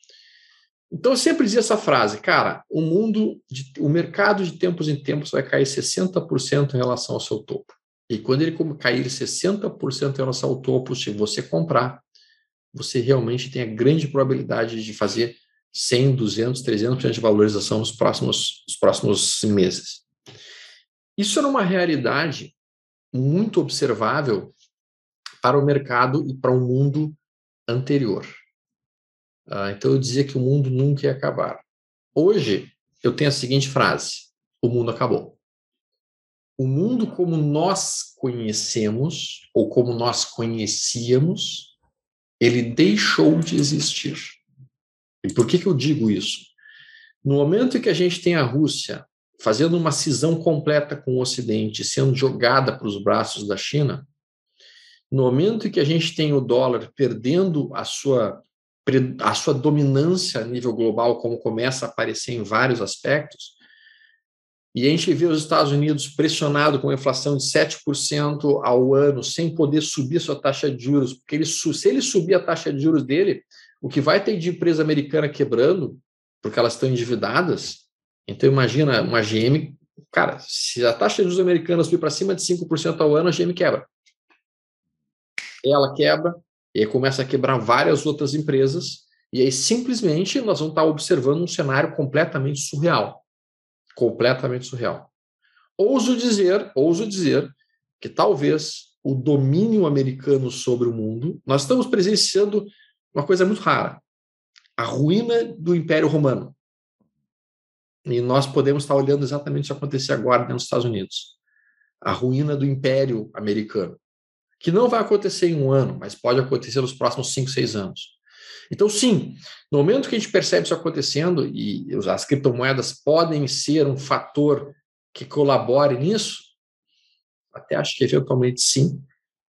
Então eu sempre dizia essa frase, cara, o mundo, de, o mercado de tempos em tempos vai cair 60% em relação ao seu topo. E quando ele cair 60% em relação ao topo, se você comprar, você realmente tem a grande probabilidade de fazer 100, 200, 300% de valorização nos próximos, nos próximos meses. Isso era uma realidade muito observável para o mercado e para o mundo anterior. Ah, então eu dizia que o mundo nunca ia acabar. Hoje eu tenho a seguinte frase: o mundo acabou. O mundo como nós conhecemos ou como nós conhecíamos ele deixou de existir. E por que, que eu digo isso? No momento em que a gente tem a Rússia fazendo uma cisão completa com o Ocidente, sendo jogada para os braços da China, no momento em que a gente tem o dólar perdendo a sua, a sua dominância a nível global, como começa a aparecer em vários aspectos, e a gente vê os Estados Unidos pressionado com inflação de 7% ao ano, sem poder subir sua taxa de juros, porque ele, se ele subir a taxa de juros dele, o que vai ter de empresa americana quebrando, porque elas estão endividadas. Então, imagina uma GM, cara, se a taxa de juros americana subir para cima de 5% ao ano, a GM quebra. Ela quebra, e aí começa a quebrar várias outras empresas, e aí simplesmente nós vamos estar observando um cenário completamente surreal completamente surreal. Ouso dizer, ouso dizer que talvez o domínio americano sobre o mundo, nós estamos presenciando uma coisa muito rara, a ruína do Império Romano. E nós podemos estar olhando exatamente isso acontecer agora nos Estados Unidos. A ruína do Império Americano, que não vai acontecer em um ano, mas pode acontecer nos próximos cinco, seis anos. Então, sim, no momento que a gente percebe isso acontecendo, e as criptomoedas podem ser um fator que colabore nisso, até acho que eventualmente sim.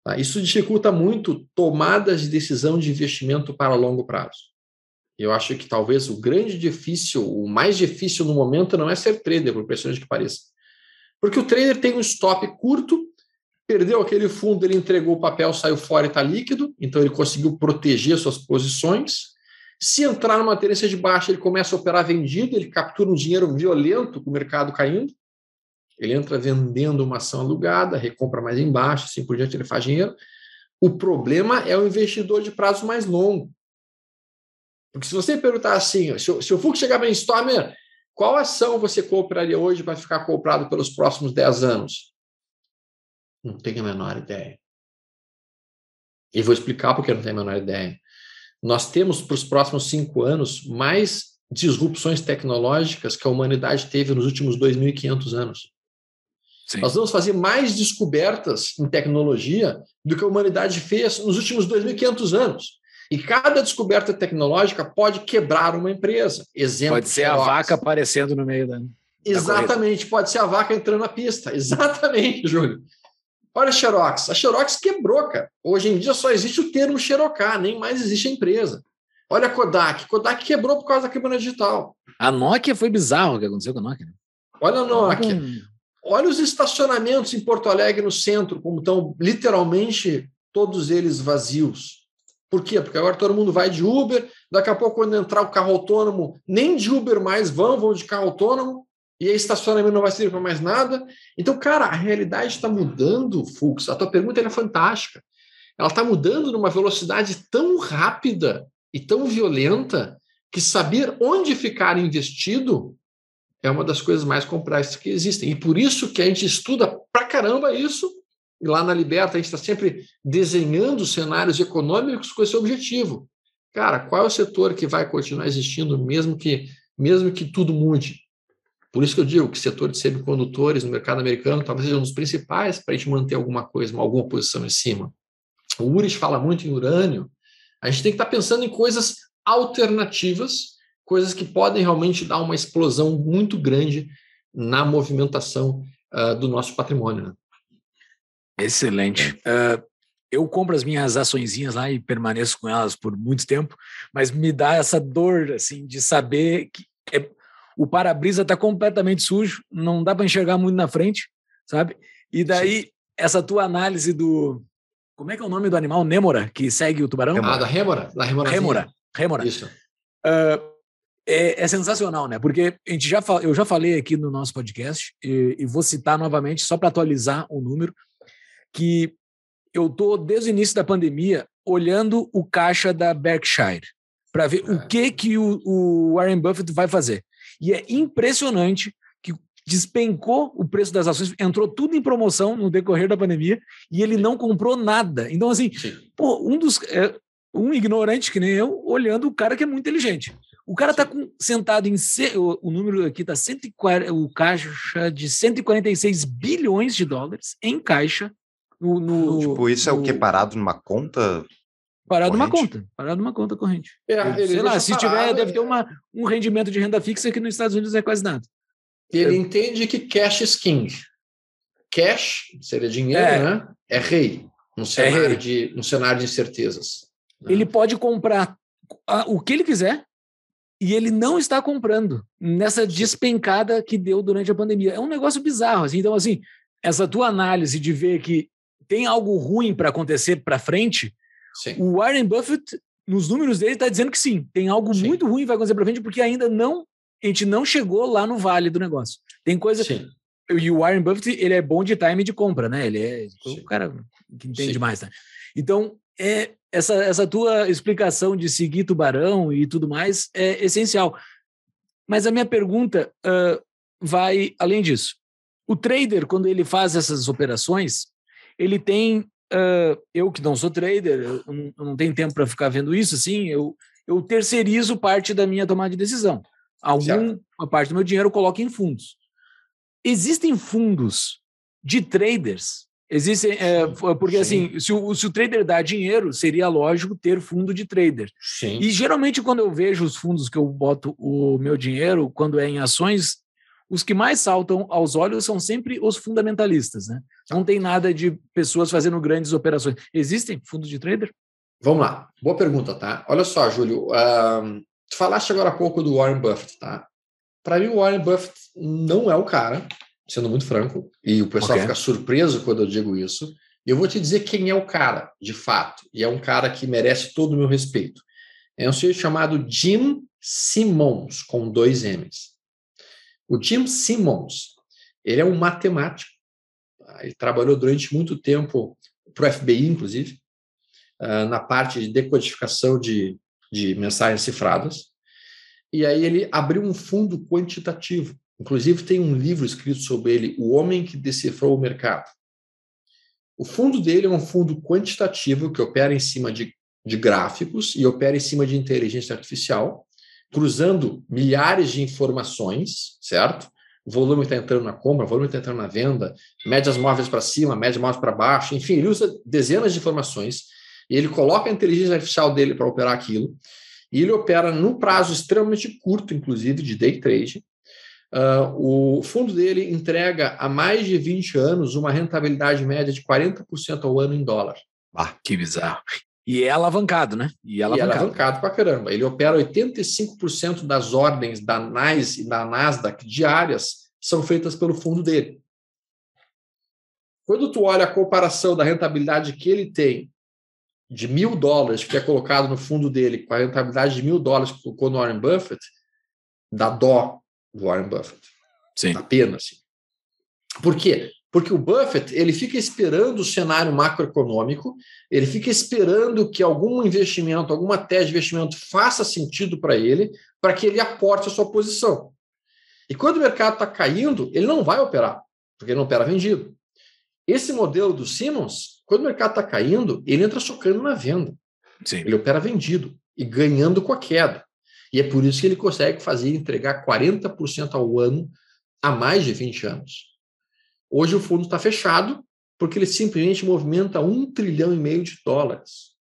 Tá? Isso dificulta muito tomadas de decisão de investimento para longo prazo. Eu acho que talvez o grande difícil, o mais difícil no momento, não é ser trader, por pessoas que pareça. Porque o trader tem um stop curto Perdeu aquele fundo, ele entregou o papel, saiu fora e está líquido, então ele conseguiu proteger suas posições. Se entrar numa tendência de baixa, ele começa a operar vendido, ele captura um dinheiro violento com o mercado caindo. Ele entra vendendo uma ação alugada, recompra mais embaixo, assim por diante, ele faz dinheiro. O problema é o investidor de prazo mais longo. Porque se você perguntar assim, se eu, se for chegar bem Stormer, qual ação você compraria hoje para ficar comprado pelos próximos 10 anos? Não tenho a menor ideia. E vou explicar porque eu não tenho a menor ideia. Nós temos para os próximos cinco anos mais disrupções tecnológicas que a humanidade teve nos últimos 2.500 anos. Sim. Nós vamos fazer mais descobertas em tecnologia do que a humanidade fez nos últimos 2.500 anos. E cada descoberta tecnológica pode quebrar uma empresa. Exemplo, pode ser a vaca aparecendo no meio da. Exatamente, pode ser a vaca entrando na pista. *laughs* Exatamente, Júlio. Olha a Xerox. A Xerox quebrou, cara. Hoje em dia só existe o termo Xerocar, nem mais existe a empresa. Olha a Kodak. Kodak quebrou por causa da câmera digital. A Nokia foi bizarro o que aconteceu com a Nokia. Olha a Nokia. Hum. Olha os estacionamentos em Porto Alegre, no centro, como estão literalmente todos eles vazios. Por quê? Porque agora todo mundo vai de Uber, daqui a pouco, quando entrar o carro autônomo, nem de Uber mais vão, vão de carro autônomo e aí estacionamento não vai servir para mais nada. Então, cara, a realidade está mudando, Fux. A tua pergunta é fantástica. Ela está mudando numa velocidade tão rápida e tão violenta que saber onde ficar investido é uma das coisas mais complexas que existem. E por isso que a gente estuda pra caramba isso. E lá na Liberta a gente está sempre desenhando cenários econômicos com esse objetivo. Cara, qual é o setor que vai continuar existindo mesmo que mesmo que tudo mude? Por isso que eu digo que o setor de semicondutores no mercado americano talvez seja um dos principais para a gente manter alguma coisa, alguma posição em cima. O Uris fala muito em urânio. A gente tem que estar tá pensando em coisas alternativas, coisas que podem realmente dar uma explosão muito grande na movimentação uh, do nosso patrimônio. Né? Excelente. Uh, eu compro as minhas açõezinhas lá e permaneço com elas por muito tempo, mas me dá essa dor assim de saber que é, o para-brisa está completamente sujo, não dá para enxergar muito na frente, sabe? E daí, Sim. essa tua análise do. Como é que é o nome do animal? Nêmora, que segue o tubarão? Ah, da rêmora. Da rêmora. Rêmora. Isso. Uh, é, é, sensacional, né? Porque a gente já, eu já falei aqui no nosso podcast, e, e vou citar novamente, só para atualizar o número, que eu estou, desde o início da pandemia, olhando o caixa da Berkshire para ver é. o que que o, o Warren Buffett vai fazer. E é impressionante que despencou o preço das ações, entrou tudo em promoção no decorrer da pandemia e ele não comprou nada. Então, assim, pô, um dos. É, um ignorante que nem eu, olhando o cara que é muito inteligente. O cara está sentado em. O, número aqui está o caixa de 146 bilhões de dólares em caixa. No, no tipo, isso no, é o que? Parado numa conta Parado numa uma conta, parado uma conta corrente. É, Sei lá, se parado, tiver, deve ter é. uma, um rendimento de renda fixa que nos Estados Unidos é quase nada. Ele é. entende que cash is king. Cash seria dinheiro, é. né? É rei num é cenário, é rei. De, um cenário de incertezas. Né? Ele pode comprar o que ele quiser e ele não está comprando nessa despencada que deu durante a pandemia. É um negócio bizarro. Assim. Então, assim, essa tua análise de ver que tem algo ruim para acontecer para frente Sim. O Warren Buffett, nos números dele, está dizendo que sim, tem algo sim. muito ruim vai acontecer para frente, porque ainda não, a gente não chegou lá no vale do negócio. Tem coisa. Sim. E o Warren Buffett, ele é bom de time de compra, né? Ele é o cara que entende sim. mais, né? Então, é, essa, essa tua explicação de seguir tubarão e tudo mais é essencial. Mas a minha pergunta uh, vai além disso. O trader, quando ele faz essas operações, ele tem uh, eu que não sou trader, eu, eu não tenho tempo para ficar vendo isso, assim, eu, eu terceirizo parte da minha tomada de decisão. Alguma parte do meu dinheiro eu coloco em fundos. Existem fundos de traders Existem, é, porque assim, Sim. assim, se o, se o trader dá dinheiro, seria lógico ter fundo de trader. Sim. E geralmente, quando eu vejo os fundos que eu boto o meu dinheiro, quando é em ações, os que mais saltam aos olhos são sempre os fundamentalistas, né? Não tem nada de pessoas fazendo grandes operações. Existem fundos de trader? Vamos lá, boa pergunta, tá? Olha só, Júlio, um, tu falaste agora há pouco do Warren Buffett, tá? Para mim, o Warren Buffett não é o cara, sendo muito franco, e o pessoal okay. fica surpreso quando eu digo isso. Eu vou te dizer quem é o cara, de fato, e é um cara que merece todo o meu respeito. É um senhor chamado Jim Simons, com dois M's. O Jim Simmons, ele é um matemático. Ah, ele trabalhou durante muito tempo para o FBI, inclusive, ah, na parte de decodificação de, de mensagens cifradas. E aí ele abriu um fundo quantitativo. Inclusive, tem um livro escrito sobre ele, O Homem que Decifrou o Mercado. O fundo dele é um fundo quantitativo que opera em cima de, de gráficos e opera em cima de inteligência artificial cruzando milhares de informações, certo? O volume está entrando na compra, o volume está entrando na venda, médias móveis para cima, médias móveis para baixo, enfim, ele usa dezenas de informações e ele coloca a inteligência artificial dele para operar aquilo. E ele opera num prazo extremamente curto, inclusive, de day trade. Uh, o fundo dele entrega há mais de 20 anos uma rentabilidade média de 40% ao ano em dólar. Ah, que bizarro. E é alavancado, né? E é alavancado. E é alavancado pra caramba. Ele opera 85% das ordens da NAS e da Nasdaq diárias são feitas pelo fundo dele. Quando tu olha a comparação da rentabilidade que ele tem de mil dólares que é colocado no fundo dele com a rentabilidade de mil dólares que colocou no Warren Buffett, dá dó do Warren Buffett. Sim. Dá pena, assim. Por quê? Porque o Buffett ele fica esperando o cenário macroeconômico, ele fica esperando que algum investimento, alguma tese de investimento faça sentido para ele, para que ele aporte a sua posição. E quando o mercado está caindo, ele não vai operar, porque ele não opera vendido. Esse modelo do Simmons, quando o mercado está caindo, ele entra socando na venda. Sim. Ele opera vendido e ganhando com a queda. E é por isso que ele consegue fazer entregar 40% ao ano há mais de 20 anos. Hoje o fundo está fechado porque ele simplesmente movimenta um trilhão e meio de dólares.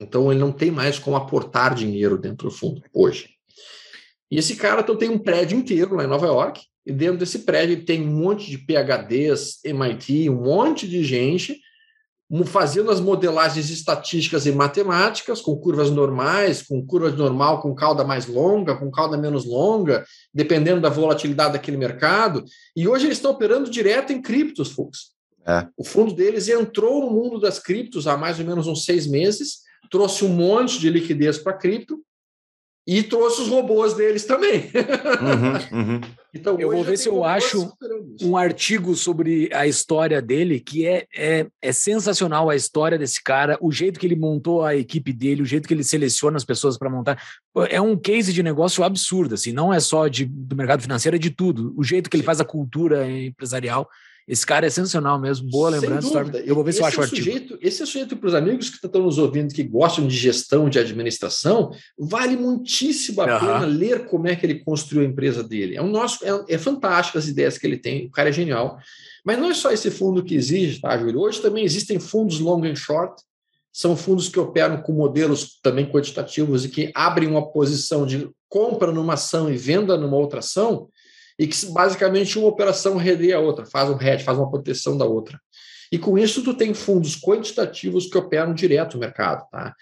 Então ele não tem mais como aportar dinheiro dentro do fundo hoje. E esse cara então tem um prédio inteiro lá em Nova York e dentro desse prédio ele tem um monte de PhDs, MIT, um monte de gente fazendo as modelagens estatísticas e matemáticas, com curvas normais, com curva normal, com cauda mais longa, com cauda menos longa, dependendo da volatilidade daquele mercado. E hoje eles estão operando direto em criptos, Fux. É. O fundo deles entrou no mundo das criptos há mais ou menos uns seis meses, trouxe um monte de liquidez para cripto e trouxe os robôs deles também. Uhum, *laughs* uhum. Então, eu vou ver se eu acho um artigo sobre a história dele, que é, é, é sensacional a história desse cara, o jeito que ele montou a equipe dele, o jeito que ele seleciona as pessoas para montar. É um case de negócio absurdo, assim, não é só de, do mercado financeiro, é de tudo. O jeito que ele faz a cultura empresarial esse cara é sensacional mesmo, boa lembrança. Eu vou ver se eu acho é o artigo. Sujeito, esse é o sujeito para os amigos que estão nos ouvindo, que gostam de gestão, de administração, vale muitíssimo a uhum. pena ler como é que ele construiu a empresa dele. É, um nosso, é, é fantástico as ideias que ele tem, o cara é genial. Mas não é só esse fundo que exige, tá, Júlio? Hoje também existem fundos long and short, são fundos que operam com modelos também quantitativos e que abrem uma posição de compra numa ação e venda numa outra ação e que basicamente uma operação rede a outra, faz um hedge, faz uma proteção da outra. E com isso tu tem fundos quantitativos que operam direto no mercado. Tá?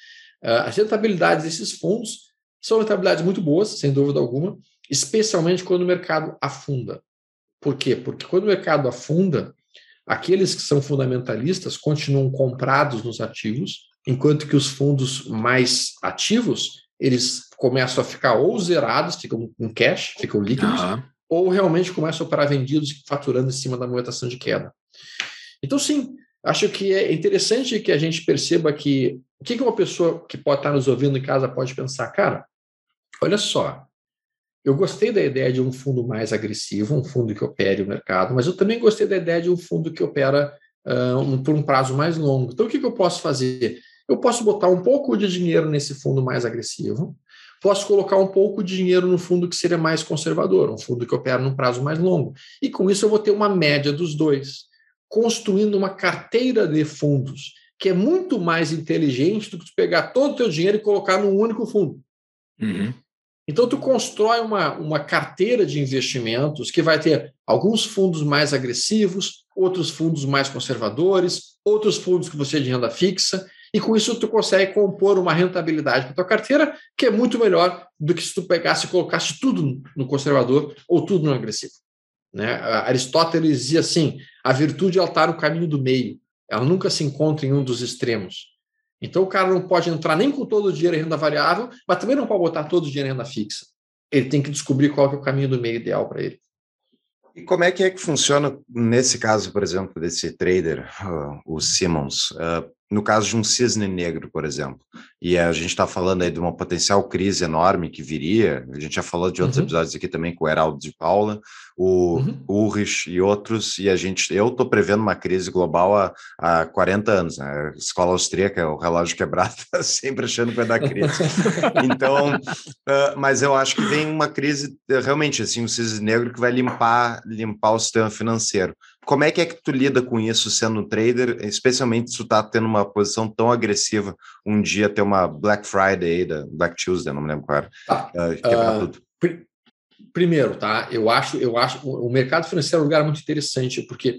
Ah, as rentabilidades desses fundos são rentabilidades muito boas, sem dúvida alguma, especialmente quando o mercado afunda. Por quê? Porque quando o mercado afunda, aqueles que são fundamentalistas continuam comprados nos ativos, enquanto que os fundos mais ativos eles começam a ficar ou zerados, ficam com cash, ficam líquidos, uhum ou realmente começa a operar vendidos faturando em cima da movimentação de queda. Então, sim, acho que é interessante que a gente perceba que o que uma pessoa que pode estar nos ouvindo em casa pode pensar, cara, olha só, eu gostei da ideia de um fundo mais agressivo, um fundo que opere o mercado, mas eu também gostei da ideia de um fundo que opera uh, um, por um prazo mais longo. Então, o que, que eu posso fazer? Eu posso botar um pouco de dinheiro nesse fundo mais agressivo, posso colocar um pouco de dinheiro no fundo que seria mais conservador, um fundo que opera num prazo mais longo. E com isso eu vou ter uma média dos dois, construindo uma carteira de fundos que é muito mais inteligente do que tu pegar todo o teu dinheiro e colocar num único fundo. Uhum. Então, tu constrói uma, uma carteira de investimentos que vai ter alguns fundos mais agressivos, outros fundos mais conservadores, outros fundos que você é de renda fixa e com isso tu consegue compor uma rentabilidade para tua carteira que é muito melhor do que se tu pegasse e colocasse tudo no conservador ou tudo no agressivo. Né? Aristóteles dizia assim: a virtude ela está no caminho do meio, ela nunca se encontra em um dos extremos. Então o cara não pode entrar nem com todo o dinheiro em renda variável, mas também não pode botar todo o dinheiro em renda fixa. Ele tem que descobrir qual que é o caminho do meio ideal para ele. E como é que é que funciona nesse caso, por exemplo, desse trader, ah, o Simmons? Ah, no caso de um cisne negro, por exemplo. E a gente está falando aí de uma potencial crise enorme que viria. A gente já falou de outros uhum. episódios aqui também com o Heraldo de Paula, o uhum. e outros. E a gente, eu estou prevendo uma crise global há, há 40 anos. Né? A escola austríaca, é o relógio quebrado, *laughs* tá sempre achando que vai dar crise. então, uh, mas eu acho que vem uma crise realmente assim, um cisne negro que vai limpar, limpar o sistema financeiro. Como é que é que tu lida com isso sendo um trader, especialmente se tu tá tendo uma posição tão agressiva, um dia ter uma Black Friday, da Black Tuesday, não me lembro qual era, uh, quebrar uh, tudo? Pr primeiro, tá? Eu acho, eu acho o mercado financeiro é um lugar muito interessante, porque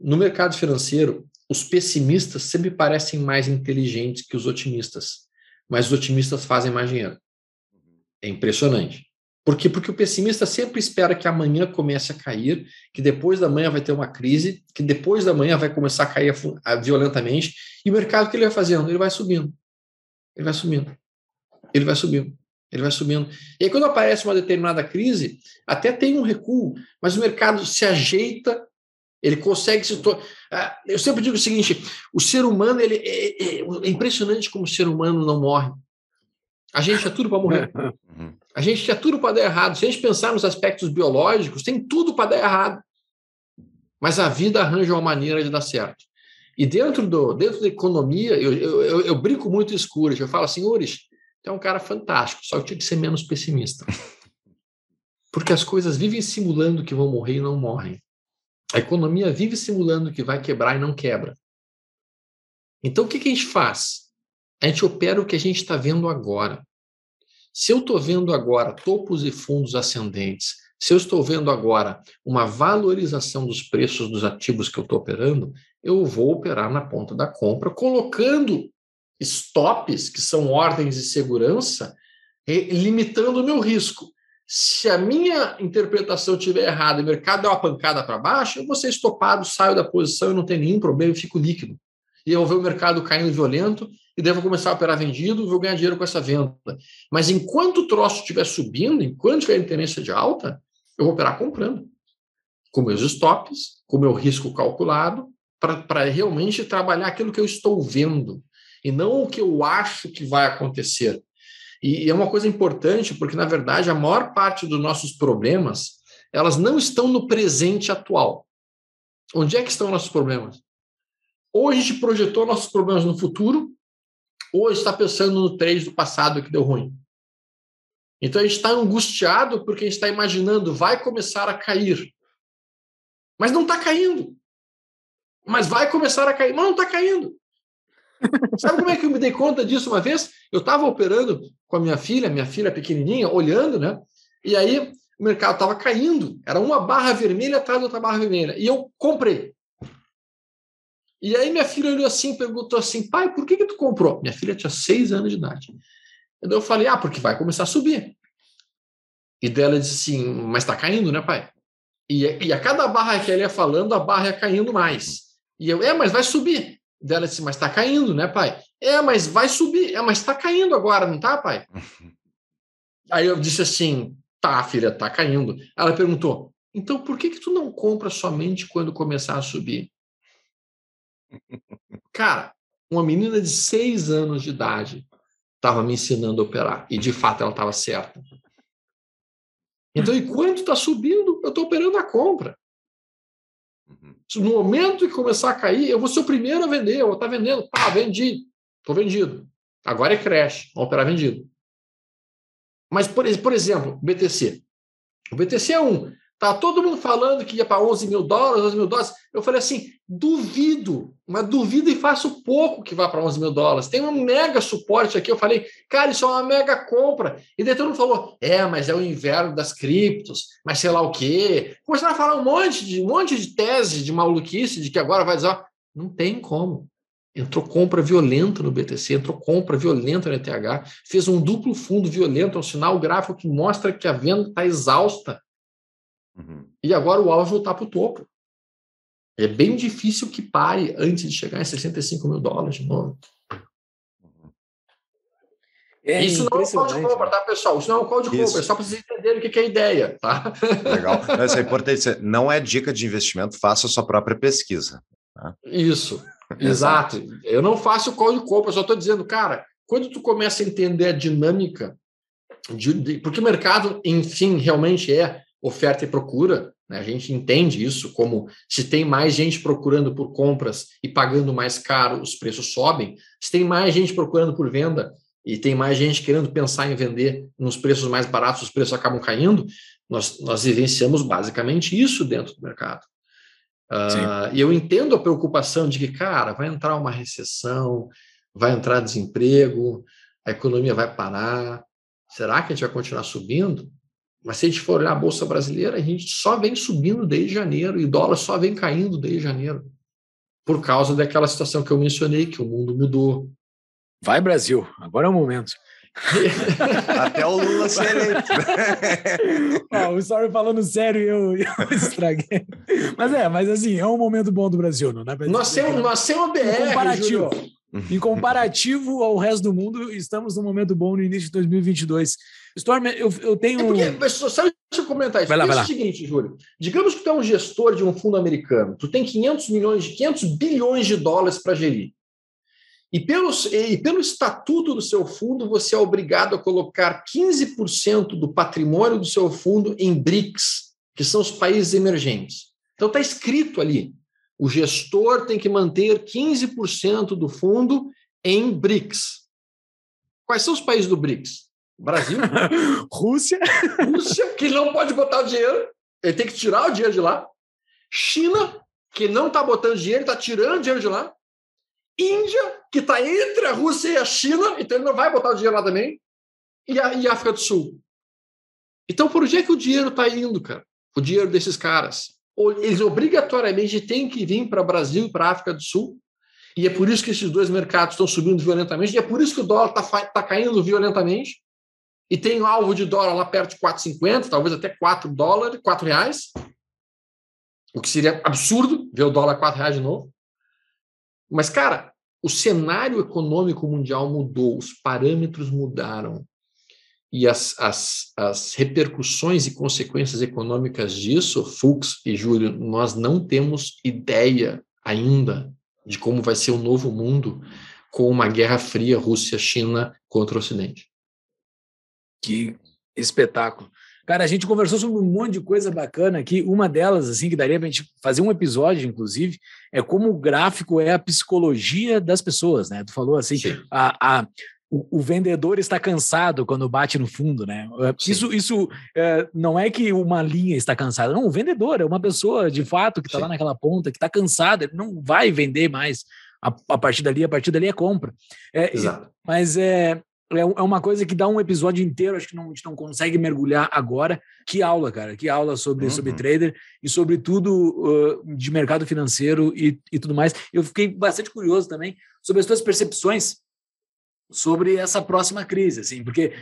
no mercado financeiro, os pessimistas sempre parecem mais inteligentes que os otimistas, mas os otimistas fazem mais dinheiro. Uhum. É impressionante. Por quê? Porque o pessimista sempre espera que amanhã comece a cair, que depois da manhã vai ter uma crise, que depois da manhã vai começar a cair violentamente, e o mercado que ele vai fazendo? Ele vai subindo. Ele vai subindo. Ele vai subindo. Ele vai subindo. E aí, quando aparece uma determinada crise, até tem um recuo, mas o mercado se ajeita, ele consegue se. To... Ah, eu sempre digo o seguinte: o ser humano, ele é, é, é impressionante como o ser humano não morre. A gente tinha tudo para morrer. *laughs* Uhum. A gente tinha tudo para dar errado. Se a gente pensar nos aspectos biológicos, tem tudo para dar errado. Mas a vida arranja uma maneira de dar certo. E dentro, do, dentro da economia, eu, eu, eu brinco muito escuro. Eu falo, senhores, tem é um cara fantástico, só que tinha que ser menos pessimista. *laughs* Porque as coisas vivem simulando que vão morrer e não morrem. A economia vive simulando que vai quebrar e não quebra. Então, o que, que a gente faz? A gente opera o que a gente está vendo agora. Se eu estou vendo agora topos e fundos ascendentes, se eu estou vendo agora uma valorização dos preços dos ativos que eu estou operando, eu vou operar na ponta da compra, colocando stops, que são ordens de segurança, limitando o meu risco. Se a minha interpretação estiver errada e o mercado der uma pancada para baixo, eu vou ser estopado, saio da posição e não tem nenhum problema e fico líquido e eu vou ver o mercado caindo violento, e daí vou começar a operar vendido, vou ganhar dinheiro com essa venda. Mas enquanto o troço estiver subindo, enquanto tiver tendência de alta, eu vou operar comprando, com meus stops, com meu risco calculado, para realmente trabalhar aquilo que eu estou vendo, e não o que eu acho que vai acontecer. E, e é uma coisa importante, porque, na verdade, a maior parte dos nossos problemas, elas não estão no presente atual. Onde é que estão nossos problemas? Ou a gente projetou nossos problemas no futuro, ou está pensando no 3 do passado que deu ruim. Então a gente está angustiado porque a gente está imaginando vai começar a cair. Mas não está caindo. Mas vai começar a cair. Mas não está caindo. *laughs* Sabe como é que eu me dei conta disso uma vez? Eu estava operando com a minha filha, minha filha pequenininha, olhando, né? E aí o mercado estava caindo. Era uma barra vermelha atrás da outra barra vermelha. E eu comprei. E aí minha filha olhou assim perguntou assim: pai, por que, que tu comprou? Minha filha tinha seis anos de idade. Eu falei: ah, porque vai começar a subir. E dela disse assim: mas tá caindo, né, pai? E, e a cada barra que ela ia falando, a barra ia caindo mais. E eu: é, mas vai subir. Dela disse: mas tá caindo, né, pai? É, mas vai subir. É, mas tá caindo agora, não tá, pai? *laughs* Aí eu disse assim: tá, filha, tá caindo. Ela perguntou: então por que, que tu não compra somente quando começar a subir? Cara, uma menina de seis anos de idade estava me ensinando a operar. E de fato ela estava certa. Então, enquanto está subindo, eu estou operando a compra. Uhum. No momento que começar a cair, eu vou ser o primeiro a vender. Eu vou estar tá vendendo. Pá, vendi. Estou vendido. Agora é crash. vou operar vendido. Mas, por, por exemplo, BTC. O BTC é um. Tá todo mundo falando que ia para 11 mil dólares, 11 mil dólares. Eu falei assim, duvido, mas duvido e faço pouco que vá para 11 mil dólares. Tem um mega suporte aqui. Eu falei, cara, isso é uma mega compra. E daí todo mundo falou, é, mas é o inverno das criptos, mas sei lá o quê. Começaram a falar um monte de um monte de tese de maluquice, de que agora vai dizer, não tem como. Entrou compra violenta no BTC, entrou compra violenta no ETH, fez um duplo fundo violento, ao é um sinal gráfico que mostra que a venda está exausta Uhum. E agora o alvo voltar para o topo. É bem difícil que pare antes de chegar em 65 mil dólares de novo. Uhum. É isso não é um call de compra, tá, pessoal? Isso não é um call de compra, é só para vocês entenderem o que, é a ideia, tá? Legal. *laughs* Isso é importante. É, não é dica de investimento, faça a sua própria pesquisa. Tá? Isso, *laughs* exato. Eu não faço call de compra, só estou dizendo, cara, quando tu começa a entender a dinâmica, de, de, porque o mercado, enfim, realmente é oferta e procura. Né? A gente entende isso como se tem mais gente procurando por compras e pagando mais caro, os preços sobem. Se tem mais gente procurando por venda e tem mais gente querendo pensar em vender nos preços mais baratos, os preços acabam caindo. Nós, nós vivenciamos basicamente isso dentro do mercado. Uh, e eu entendo a preocupação de que, cara, vai entrar uma recessão, vai entrar desemprego, a economia vai parar. Será que a gente vai continuar subindo? Mas se a gente for olhar a Bolsa Brasileira, a gente só vem subindo desde janeiro e o dólar só vem caindo desde janeiro. Por causa daquela situação que eu mencionei, que o mundo mudou. Vai, Brasil, agora é o momento. *laughs* Até o Lula ser eleito. *laughs* o Sorry falando sério, eu, *laughs* eu estraguei. Mas é, mas assim, é um momento bom do Brasil, não é? Nós temos, nós temos BR. Um comparativo. Júlio. Em comparativo ao resto do mundo, estamos num momento bom no início de 2022. Storm, eu, eu tenho. É porque, só, sabe, deixa eu comentar isso. Vai lá, vai lá. É o seguinte, Júlio. Digamos que tu é um gestor de um fundo americano. Tu tem 500 milhões, 500 bilhões de dólares para gerir. E pelos e pelo estatuto do seu fundo, você é obrigado a colocar 15% do patrimônio do seu fundo em BRICS, que são os países emergentes. Então está escrito ali. O gestor tem que manter 15% do fundo em BRICS. Quais são os países do BRICS? Brasil, *laughs* Rússia. Rússia, que não pode botar o dinheiro, ele tem que tirar o dinheiro de lá. China, que não está botando dinheiro, está tirando dinheiro de lá. Índia, que está entre a Rússia e a China, então ele não vai botar o dinheiro lá também. E a e África do Sul. Então, por onde é que o dinheiro está indo, cara? O dinheiro desses caras eles obrigatoriamente têm que vir para o Brasil e para a África do Sul, e é por isso que esses dois mercados estão subindo violentamente, e é por isso que o dólar está tá caindo violentamente, e tem um alvo de dólar lá perto de 4,50, talvez até 4 dólares, 4 reais, o que seria absurdo ver o dólar 4 reais de novo. Mas, cara, o cenário econômico mundial mudou, os parâmetros mudaram e as, as, as repercussões e consequências econômicas disso, Fux e Júlio, nós não temos ideia ainda de como vai ser o novo mundo com uma guerra fria Rússia-China contra o Ocidente. Que espetáculo. Cara, a gente conversou sobre um monte de coisa bacana aqui. Uma delas, assim, que daria para a gente fazer um episódio, inclusive, é como o gráfico é a psicologia das pessoas, né? Tu falou assim, a, a, o, o, vendedor está cansado quando bate no fundo, né? É, Sim. Isso, isso é, não é que uma linha está cansada, não, o vendedor é uma pessoa de fato que está lá naquela ponta, que está cansada, não vai vender mais. A, a, partir dali, a partir dali é compra. É, Exato. Mas é, é, é, uma coisa que dá um episódio inteiro, acho que não, a gente não consegue mergulhar agora. Que aula, cara, que aula sobre, uhum. sobre trader e sobre tudo uh, de mercado financeiro e, e tudo mais. Eu fiquei bastante curioso também sobre as suas percepções sobre essa próxima crise, assim, porque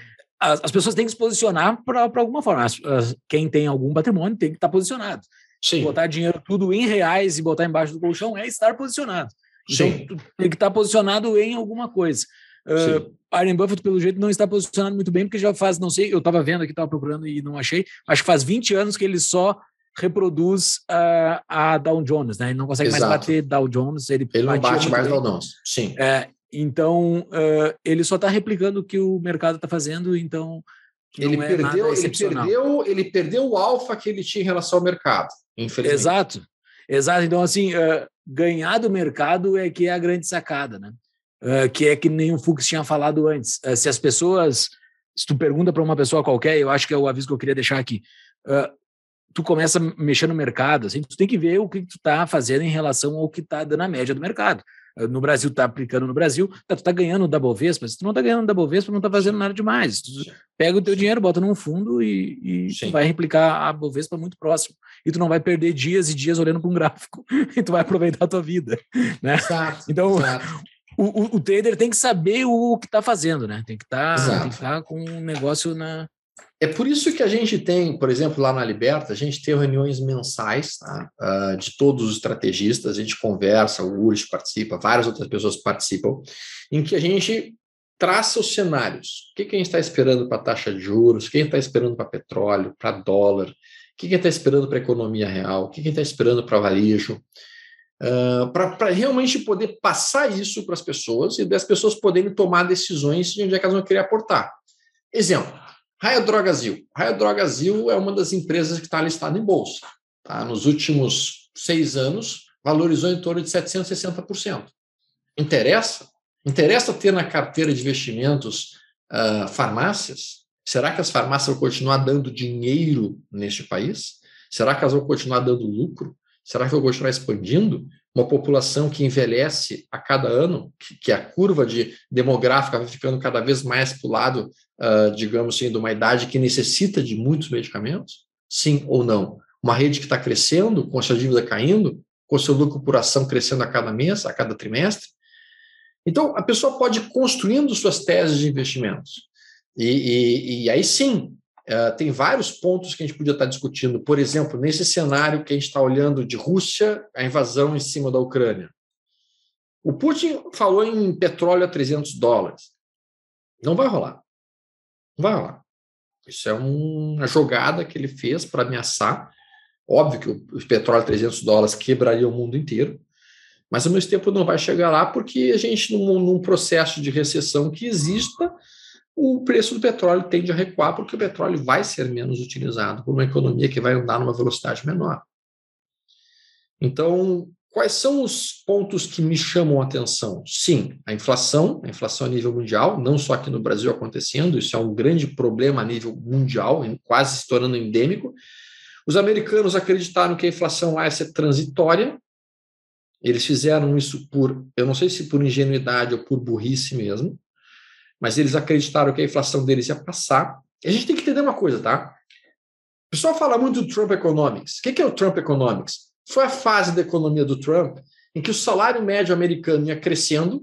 as, as pessoas têm que se posicionar para alguma forma. As, as, quem tem algum patrimônio tem que estar tá posicionado. Sim. Botar dinheiro tudo em reais e botar embaixo do colchão é estar posicionado. Então, Sim. tem que estar tá posicionado em alguma coisa. Uh, ah, Warren Buffett, pelo jeito, não está posicionado muito bem, porque já faz, não sei, eu estava vendo aqui, estava procurando e não achei, acho que faz 20 anos que ele só reproduz uh, a Dow Jones, né? Ele não consegue Exato. mais bater Dow Jones. Ele, ele não bate mais Dow Jones, sim. É, então, uh, ele só está replicando o que o mercado está fazendo, então. Ele, é perdeu, ele, perdeu, ele perdeu o alfa que ele tinha em relação ao mercado, infelizmente. Exato, exato. Então, assim, uh, ganhar do mercado é que é a grande sacada, né? Uh, que é que nem o Fux tinha falado antes. se as pessoas. Se tu pergunta para uma pessoa qualquer, eu acho que é o aviso que eu queria deixar aqui tu começa a mexer no mercado, assim, tu tem que ver o que tu está fazendo em relação ao que está dando a média do mercado. Ah, no Brasil está aplicando no Brasil, tá, tu está ganhando da Bovespa, se tu não está ganhando da Bovespa, não está fazendo nada demais. Tu pega o teu dinheiro, bota num fundo e, e vai replicar a Bovespa muito próximo. E tu não vai perder dias e dias olhando para um gráfico, *laughs* e tu vai aproveitar a tua vida. Né? Exato, então, exato. O, o, o, trader tem que saber o que está fazendo, né? Tem que tá, estar tá com um negócio na, é por isso que a gente tem, por exemplo, lá na Liberta, a gente tem reuniões mensais tá? uh, de todos os estrategistas, a gente conversa, o Urs participa, várias outras pessoas participam, em que a gente traça os cenários. O que, que a gente está esperando para a taxa de juros, o que a gente está esperando para petróleo, para dólar, o que, que a gente está esperando para a economia real, o que, que a gente está esperando para varejo, uh, para realmente poder passar isso para as pessoas e das pessoas poderem tomar decisões de onde é que elas vão querer aportar. Exemplo, Raio Drogazil. Raio Drogazil é uma das empresas que está listada em bolsa. Tá? Nos últimos seis anos, valorizou em torno de 760%. Interessa? Interessa ter na carteira de investimentos uh, farmácias? Será que as farmácias vão continuar dando dinheiro neste país? Será que elas vão continuar dando lucro? Será que vão continuar expandindo? uma população que envelhece a cada ano, que, que a curva de demográfica vai ficando cada vez mais para o lado, uh, digamos assim, de uma idade que necessita de muitos medicamentos? Sim ou não? Uma rede que está crescendo, com a sua dívida caindo, com o seu lucro por ação crescendo a cada mês, a cada trimestre? Então, a pessoa pode ir construindo suas teses de investimentos. E, e, e aí sim, é, tem vários pontos que a gente podia estar discutindo. Por exemplo, nesse cenário que a gente está olhando de Rússia, a invasão em cima da Ucrânia. O Putin falou em petróleo a 300 dólares. Não vai rolar. Não vai rolar. Isso é uma jogada que ele fez para ameaçar. Óbvio que o petróleo a 300 dólares quebraria o mundo inteiro, mas ao mesmo tempo não vai chegar lá porque a gente, num, num processo de recessão que exista, o preço do petróleo tende a recuar porque o petróleo vai ser menos utilizado por uma economia que vai andar numa velocidade menor. Então, quais são os pontos que me chamam a atenção? Sim, a inflação, a inflação a nível mundial, não só aqui no Brasil acontecendo, isso é um grande problema a nível mundial, quase se tornando endêmico. Os americanos acreditaram que a inflação lá ia ser transitória, eles fizeram isso por, eu não sei se por ingenuidade ou por burrice mesmo, mas eles acreditaram que a inflação deles ia passar. E a gente tem que entender uma coisa, tá? O pessoal fala muito do Trump Economics. O que é o Trump Economics? Foi a fase da economia do Trump em que o salário médio americano ia crescendo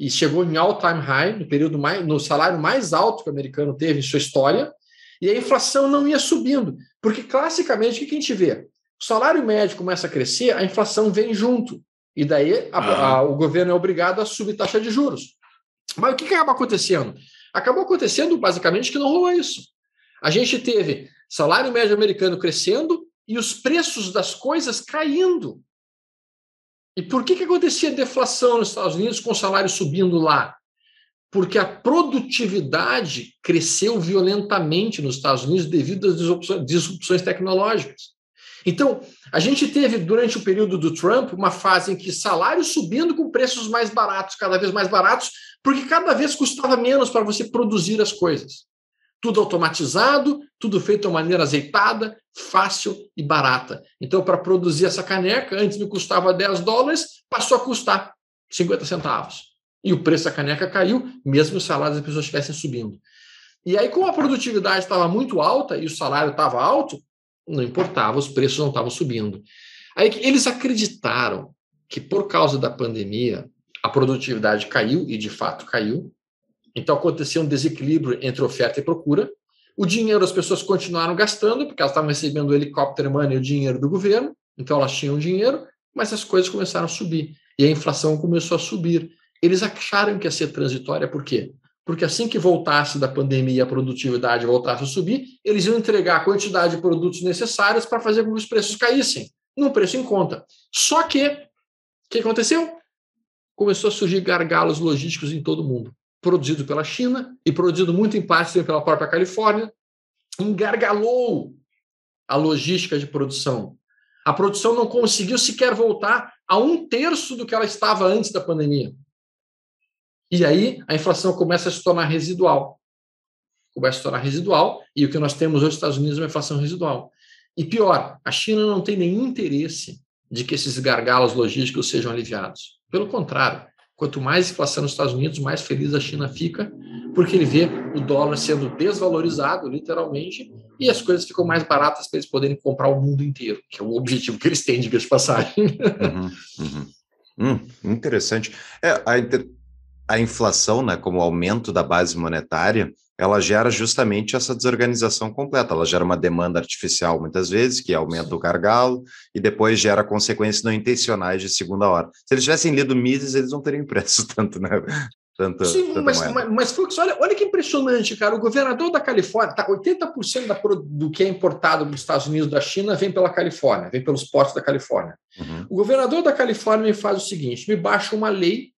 e chegou em all-time high, no período mais, no salário mais alto que o americano teve em sua história, e a inflação não ia subindo, porque classicamente o que a gente vê? O salário médio começa a crescer, a inflação vem junto, e daí a, a, o governo é obrigado a subir taxa de juros. Mas o que, acaba acontecendo? Acabou acontecendo basicamente que não rolou isso. A gente teve salário médio americano crescendo e os preços das coisas caindo. E por que, que acontecia deflação nos Estados Unidos com o salário subindo lá? Porque a produtividade cresceu violentamente nos Estados Unidos devido às disrupções tecnológicas. Então, a gente teve, durante o período do Trump, uma fase em que salários subindo com preços mais baratos, cada vez mais baratos, porque cada vez custava menos para você produzir as coisas. Tudo automatizado, tudo feito de maneira azeitada, fácil e barata. Então, para produzir essa caneca, antes me custava 10 dólares, passou a custar 50 centavos. E o preço da caneca caiu, mesmo que os salários das pessoas estivessem subindo. E aí, como a produtividade estava muito alta e o salário estava alto, não importava, os preços não estavam subindo. Aí eles acreditaram que por causa da pandemia, a produtividade caiu, e de fato caiu. Então aconteceu um desequilíbrio entre oferta e procura. O dinheiro as pessoas continuaram gastando, porque elas estavam recebendo o helicóptero money, o dinheiro do governo, então elas tinham dinheiro, mas as coisas começaram a subir. E a inflação começou a subir. Eles acharam que ia ser transitória, por quê? Porque assim que voltasse da pandemia a produtividade voltasse a subir, eles iam entregar a quantidade de produtos necessários para fazer com que os preços caíssem, num preço em conta. Só que, o que aconteceu? começou a surgir gargalos logísticos em todo o mundo, produzido pela China e produzido muito em parte pela própria Califórnia, engargalou a logística de produção. A produção não conseguiu sequer voltar a um terço do que ela estava antes da pandemia. E aí a inflação começa a se tornar residual. Começa a se tornar residual, e o que nós temos hoje nos Estados Unidos é uma inflação residual. E pior, a China não tem nenhum interesse de que esses gargalos logísticos sejam aliviados. Pelo contrário, quanto mais inflação nos Estados Unidos, mais feliz a China fica, porque ele vê o dólar sendo desvalorizado, literalmente, e as coisas ficam mais baratas para eles poderem comprar o mundo inteiro, que é o objetivo que eles têm, de passagem. Uhum, uhum. Hum, interessante. É, a, a inflação, né, como aumento da base monetária, ela gera justamente essa desorganização completa. Ela gera uma demanda artificial, muitas vezes, que aumenta Sim. o gargalo, e depois gera consequências não intencionais de segunda hora. Se eles tivessem lido Mises, eles não teriam impresso *laughs* tanto, né? Tanto, Sim, mas, mas, mas, Fux, olha, olha que impressionante, cara. O governador da Califórnia, tá, 80% da, do que é importado dos Estados Unidos da China vem pela Califórnia, vem pelos portos da Califórnia. Uhum. O governador da Califórnia me faz o seguinte: me baixa uma lei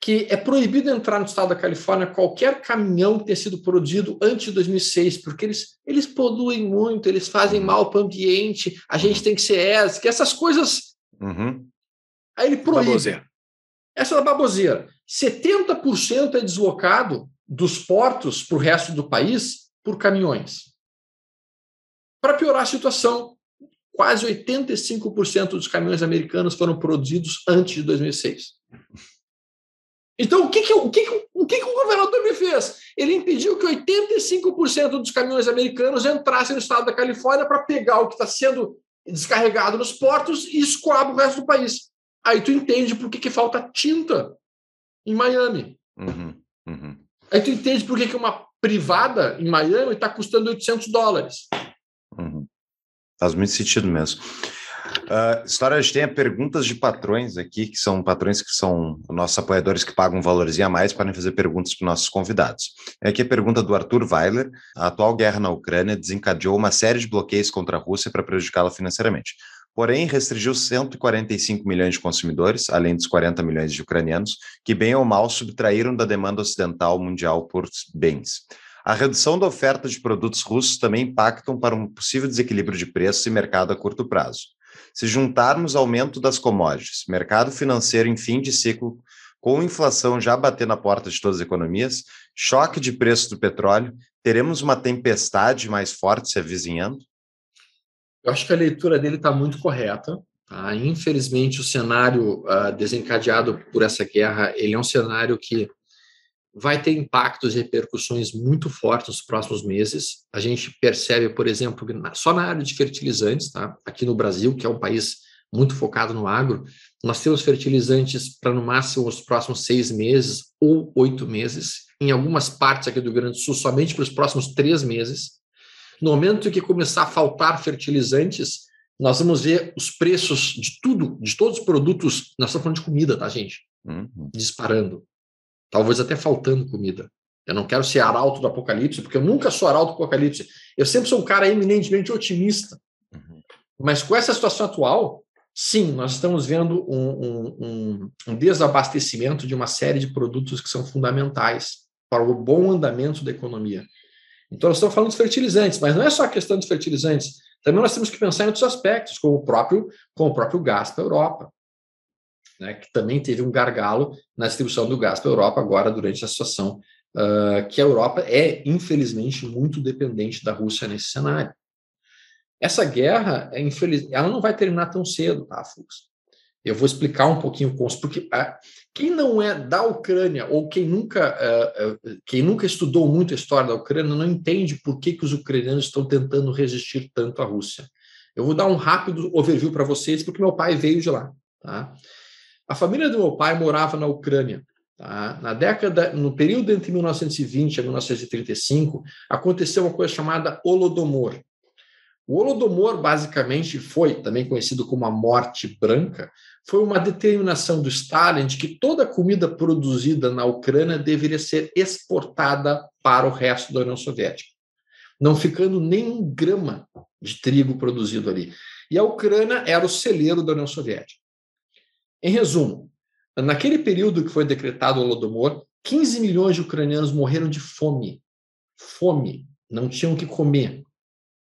que é proibido entrar no estado da Califórnia qualquer caminhão que tenha sido produzido antes de 2006, porque eles, eles poluem muito, eles fazem mal para o ambiente, a gente tem que ser que essas coisas. Uhum. Aí ele proíbe. Baboseira. Essa é uma baboseira. 70% é deslocado dos portos para o resto do país por caminhões. Para piorar a situação, quase 85% dos caminhões americanos foram produzidos antes de 2006. Então, o que, que, o que, que, o, que, que o governador me fez? Ele impediu que 85% dos caminhões americanos entrassem no estado da Califórnia para pegar o que está sendo descarregado nos portos e escoar o resto do país. Aí tu entende por que, que falta tinta em Miami. Uhum, uhum. Aí tu entende por que, que uma privada em Miami está custando 800 dólares. Uhum. Faz muito sentido mesmo. Uh, história, a gente tem a perguntas de patrões aqui, que são patrões que são nossos apoiadores que pagam um valorzinho a mais para fazer perguntas para nossos convidados. É aqui a pergunta do Arthur Weiler. A atual guerra na Ucrânia desencadeou uma série de bloqueios contra a Rússia para prejudicá-la financeiramente. Porém, restringiu 145 milhões de consumidores, além dos 40 milhões de ucranianos, que bem ou mal subtraíram da demanda ocidental mundial por bens. A redução da oferta de produtos russos também impactam para um possível desequilíbrio de preços e mercado a curto prazo. Se juntarmos aumento das commodities, mercado financeiro em fim de ciclo, com inflação já batendo na porta de todas as economias, choque de preço do petróleo, teremos uma tempestade mais forte se avizinhando? Eu acho que a leitura dele está muito correta. Tá? Infelizmente, o cenário uh, desencadeado por essa guerra ele é um cenário que vai ter impactos e repercussões muito fortes nos próximos meses. A gente percebe, por exemplo, só na área de fertilizantes, tá? aqui no Brasil, que é um país muito focado no agro, nós temos fertilizantes para no máximo os próximos seis meses ou oito meses, em algumas partes aqui do Rio Grande do Sul, somente para os próximos três meses. No momento que começar a faltar fertilizantes, nós vamos ver os preços de tudo, de todos os produtos, nós estamos falando de comida, tá, gente? Uhum. Disparando. Talvez até faltando comida. Eu não quero ser arauto do apocalipse, porque eu nunca sou arauto do apocalipse. Eu sempre sou um cara eminentemente otimista. Uhum. Mas com essa situação atual, sim, nós estamos vendo um, um, um, desabastecimento de uma série de produtos que são fundamentais para o bom andamento da economia. Então, nós estamos falando de fertilizantes, mas não é só a questão dos fertilizantes. Também nós temos que pensar em outros aspectos, como o próprio, como o próprio gás a Europa né, que também teve um gargalo na distribuição do gás para a Europa agora durante a situação uh, que a Europa é, infelizmente, muito dependente da Rússia nesse cenário. Essa guerra, é infeliz, ela não vai terminar tão cedo, tá, Fux? Eu vou explicar um pouquinho o porque ah, quem não é da Ucrânia ou quem nunca, ah, quem nunca estudou muito a história da Ucrânia não entende por que, que os ucranianos estão tentando resistir tanto à Rússia. Eu vou dar um rápido overview para vocês, porque meu pai veio de lá. Tá? A família do meu pai morava na Ucrânia. Tá? Na década, no período entre 1920 e 1935, aconteceu uma coisa chamada Holodomor. O Holodomor, basicamente, foi, também conhecido como a Morte Branca, foi uma determinação do Stalin de que toda a comida produzida na Ucrânia deveria ser exportada para o resto da União Soviética, não ficando nenhum grama de trigo produzido ali. E a Ucrânia era o celeiro da União Soviética. Em resumo, naquele período que foi decretado o Holodomor, 15 milhões de ucranianos morreram de fome. Fome. Não tinham o que comer.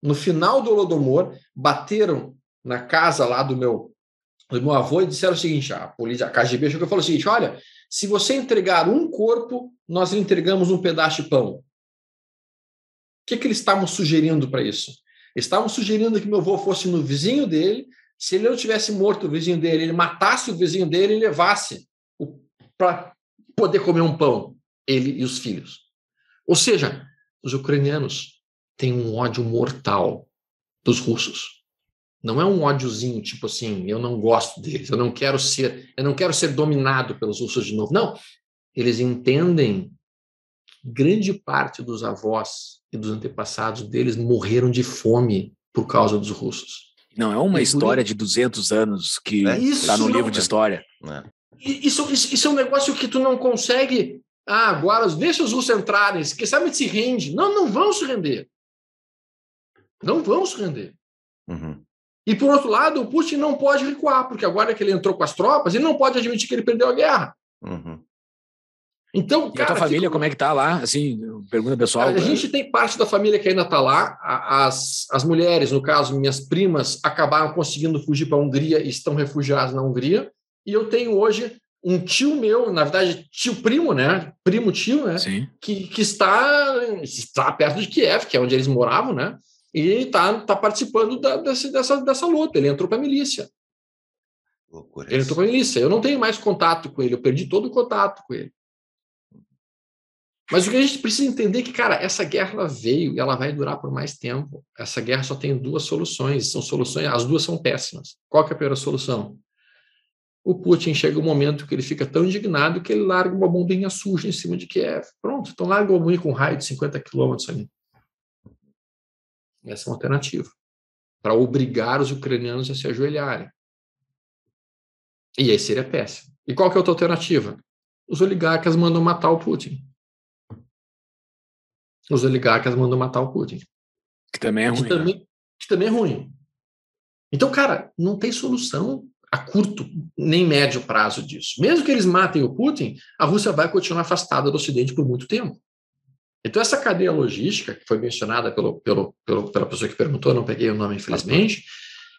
No final do Holodomor, bateram na casa lá do meu, do meu avô e disseram o seguinte: a polícia, a KGB chegou e falou o seguinte: olha, se você entregar um corpo, nós lhe entregamos um pedaço de pão. O que, que eles estavam sugerindo para isso? estavam sugerindo que meu avô fosse no vizinho dele, se ele não tivesse morto o vizinho dele, ele matasse o vizinho dele e levasse para poder comer um pão, ele e os filhos. Ou seja, os ucranianos têm um ódio mortal dos russos. Não é um ódiozinho tipo assim, eu não gosto deles, eu não quero ser, eu não quero ser dominado pelos russos de novo. Não, eles entendem que grande parte dos avós e dos antepassados deles morreram de fome por causa dos russos. Não é uma é história de 200 anos que está é no livro de é. história. Isso, isso, isso, é um negócio que tu não consegue. Ah, agora deixa os russos entrarem, que sabe se rende. Não, não vão se render. Não vão se render. Uhum. E por outro lado, o Putin não pode recuar, porque agora que ele entrou com as tropas, ele não pode admitir que ele perdeu a guerra. Uhum. Então, cara, e a tua família, fica... como é que tá lá? Assim, pergunta pessoal. A gente tem parte da família que ainda está lá. As, as mulheres, no caso, minhas primas, acabaram conseguindo fugir para a Hungria e estão refugiadas na Hungria. E eu tenho hoje um tio meu, na verdade, tio primo, né? Primo tio, né? Sim. Que, que está, está perto de Kiev, que é onde eles moravam, né? E está tá participando da, desse, dessa, dessa luta. Ele entrou para a milícia. Loucura. Ele entrou para a milícia. Eu não tenho mais contato com ele. Eu perdi todo o contato com ele. Mas o que a gente precisa entender é que, cara, essa guerra veio e ela vai durar por mais tempo. Essa guerra só tem duas soluções, são soluções, as duas são péssimas. Qual é a pior solução? O Putin chega um momento que ele fica tão indignado que ele larga uma bombinha suja em cima de Kiev. Pronto, então larga uma bombinha com um raio de 50 quilômetros ali. Essa é uma alternativa para obrigar os ucranianos a se ajoelharem. E aí seria péssimo. E qual que é a outra alternativa? Os oligarcas mandam matar o Putin os oligarcas mandam matar o Putin. Que também é ruim. Que né? também, né? que também é ruim. Então, cara, não tem solução a curto nem médio prazo disso. Mesmo que eles matem o Putin, a Rússia vai continuar afastada do Ocidente por muito tempo. Então, essa cadeia logística, que foi mencionada pelo, pelo, pelo pela pessoa que perguntou, não peguei o nome, infelizmente,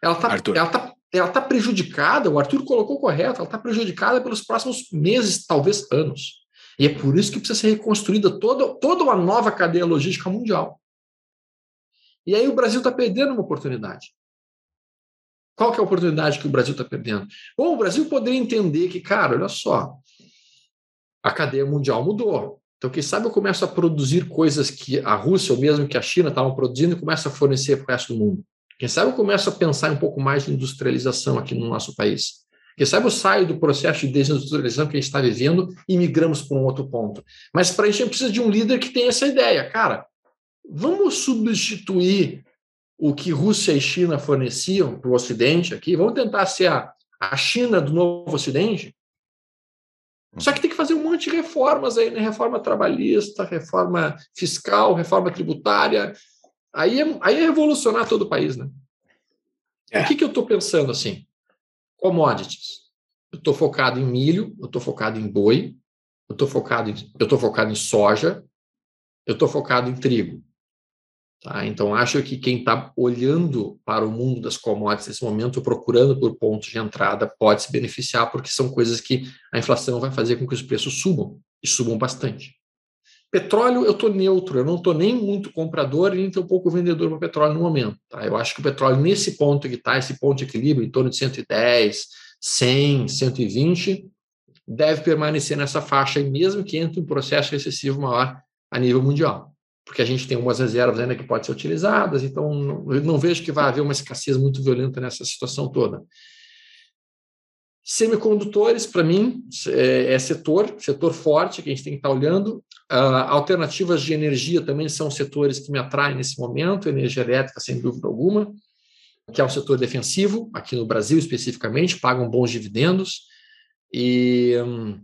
ela está ela tá, ela tá prejudicada, o Arthur colocou correto, ela está prejudicada pelos próximos meses, talvez anos. E é por isso que precisa ser reconstruída toda, toda uma nova cadeia logística mundial. E aí o Brasil está perdendo uma oportunidade. Qual que é a oportunidade que o Brasil está perdendo? Bom, o Brasil poderia entender que, cara, olha só, a cadeia mundial mudou. Então, quem sabe eu começo a produzir coisas que a Rússia ou mesmo que a China estavam produzindo e começo a fornecer para o resto do mundo. Quem sabe eu começo a pensar um pouco mais de industrialização aqui no nosso país. Porque sabe, eu saio do processo de desindustrialização que a gente está vivendo e migramos para um outro ponto. Mas para isso a gente precisa de um líder que tenha essa ideia. Cara, vamos substituir o que Rússia e China forneciam para o Ocidente aqui, vamos tentar ser a, a China do novo Ocidente. Uhum. Só que tem que fazer um monte de reformas aí, né? Reforma trabalhista, reforma fiscal, reforma tributária. Aí é, aí é revolucionar todo o país, né? É. O que, que eu estou pensando assim? commodities. Eu estou focado em milho, eu estou focado em boi, eu estou focado, em, eu tô focado em soja, eu estou focado em trigo. Tá? Então, acho que quem está olhando para o mundo das commodities nesse momento, procurando por pontos de entrada, pode se beneficiar, porque são coisas que a inflação vai fazer com que os preços subam, e subam bastante. Petróleo eu estou neutro, eu não estou nem muito comprador e nem tão pouco vendedor para petróleo no momento. Tá? Eu acho que o petróleo, nesse ponto que está, esse ponto de equilíbrio, em torno de 110, 100, 120, deve permanecer nessa faixa, e mesmo que entre um processo recessivo maior a nível mundial. Porque a gente tem umas reservas ainda que podem ser utilizadas, então eu não vejo que vai haver uma escassez muito violenta nessa situação toda. Semicondutores, para mim, é, é, setor, setor forte que a gente tem que estar tá olhando. Ah, alternativas de energia também são setores que me atraem nesse momento, energia elétrica, sem dúvida alguma, que é um setor defensivo, aqui no Brasil especificamente, pagam bons dividendos. E hum,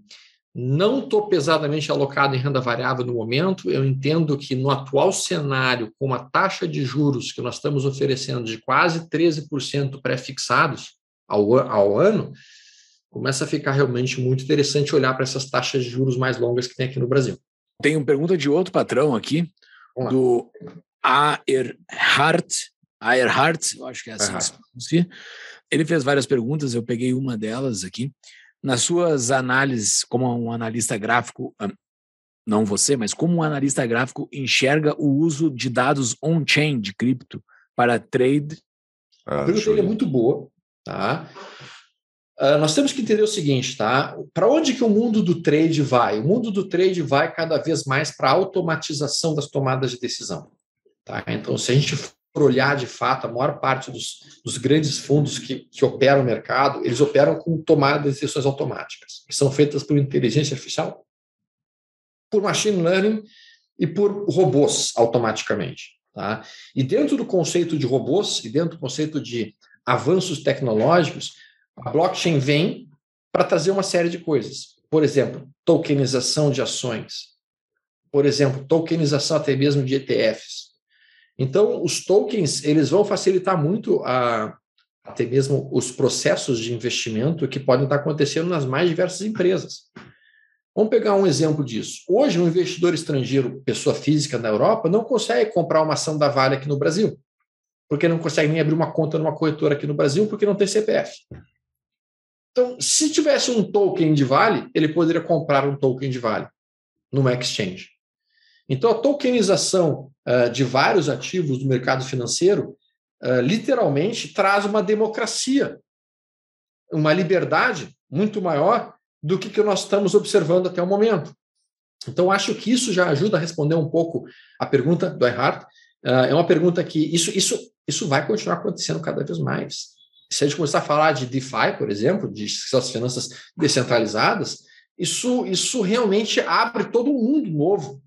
não estou pesadamente alocado em renda variável no momento. Eu entendo que no atual cenário, com a taxa de juros que nós estamos oferecendo de quase 13% pré-fixados ao, ao ano, começa a ficar realmente muito interessante olhar para essas taxas de juros mais longas que tem aqui no Brasil. Tem uma pergunta de outro patrão aqui, do Aerhart. Aerhart, eu acho que é assim que se pronuncia. Ele fez várias perguntas, eu peguei uma delas aqui. Nas suas análises, como um analista gráfico, ah, não você, mas como um analista gráfico enxerga o uso de dados on-chain de cripto para trade? Ah, a pergunta dele é muito boa, tá? Ah, nós temos que entender o seguinte, tá? Para onde que o mundo do trade vai? O mundo do trade vai cada vez mais para a automatização das tomadas de decisão. Tá? Então, se a gente for olhar de fato, a maior parte dos, dos grandes fundos que, que, operam o mercado, eles operam com tomada de decisões automáticas, que são feitas por inteligência artificial, por machine learning e por robôs automaticamente. Tá? E dentro do conceito de robôs e dentro do conceito de avanços tecnológicos, a blockchain vem para trazer uma série de coisas. Por exemplo, tokenização de ações. Por exemplo, tokenização até mesmo de ETFs. Então, os tokens eles vão facilitar muito a, até mesmo os processos de investimento que podem estar acontecendo nas mais diversas empresas. Vamos pegar um exemplo disso. Hoje, um investidor estrangeiro, pessoa física na Europa, não consegue comprar uma ação da Vale aqui no Brasil, porque não consegue nem abrir uma conta numa corretora aqui no Brasil, porque não tem CPF. Então, se tivesse um token de Vale, ele poderia comprar um token de Vale numa exchange. Então, a tokenização uh, de vários ativos do mercado financeiro uh, literalmente traz uma democracia, uma liberdade muito maior do que, que nós estamos observando até o momento. Então, acho que isso já ajuda a responder um pouco a pergunta do Earhart. Uh, eh, é uma pergunta que isso, isso, isso vai continuar acontecendo cada vez mais se a gente começar a falar de DeFi, por exemplo, de essas finanças descentralizadas, isso, isso realmente abre todo um mundo novo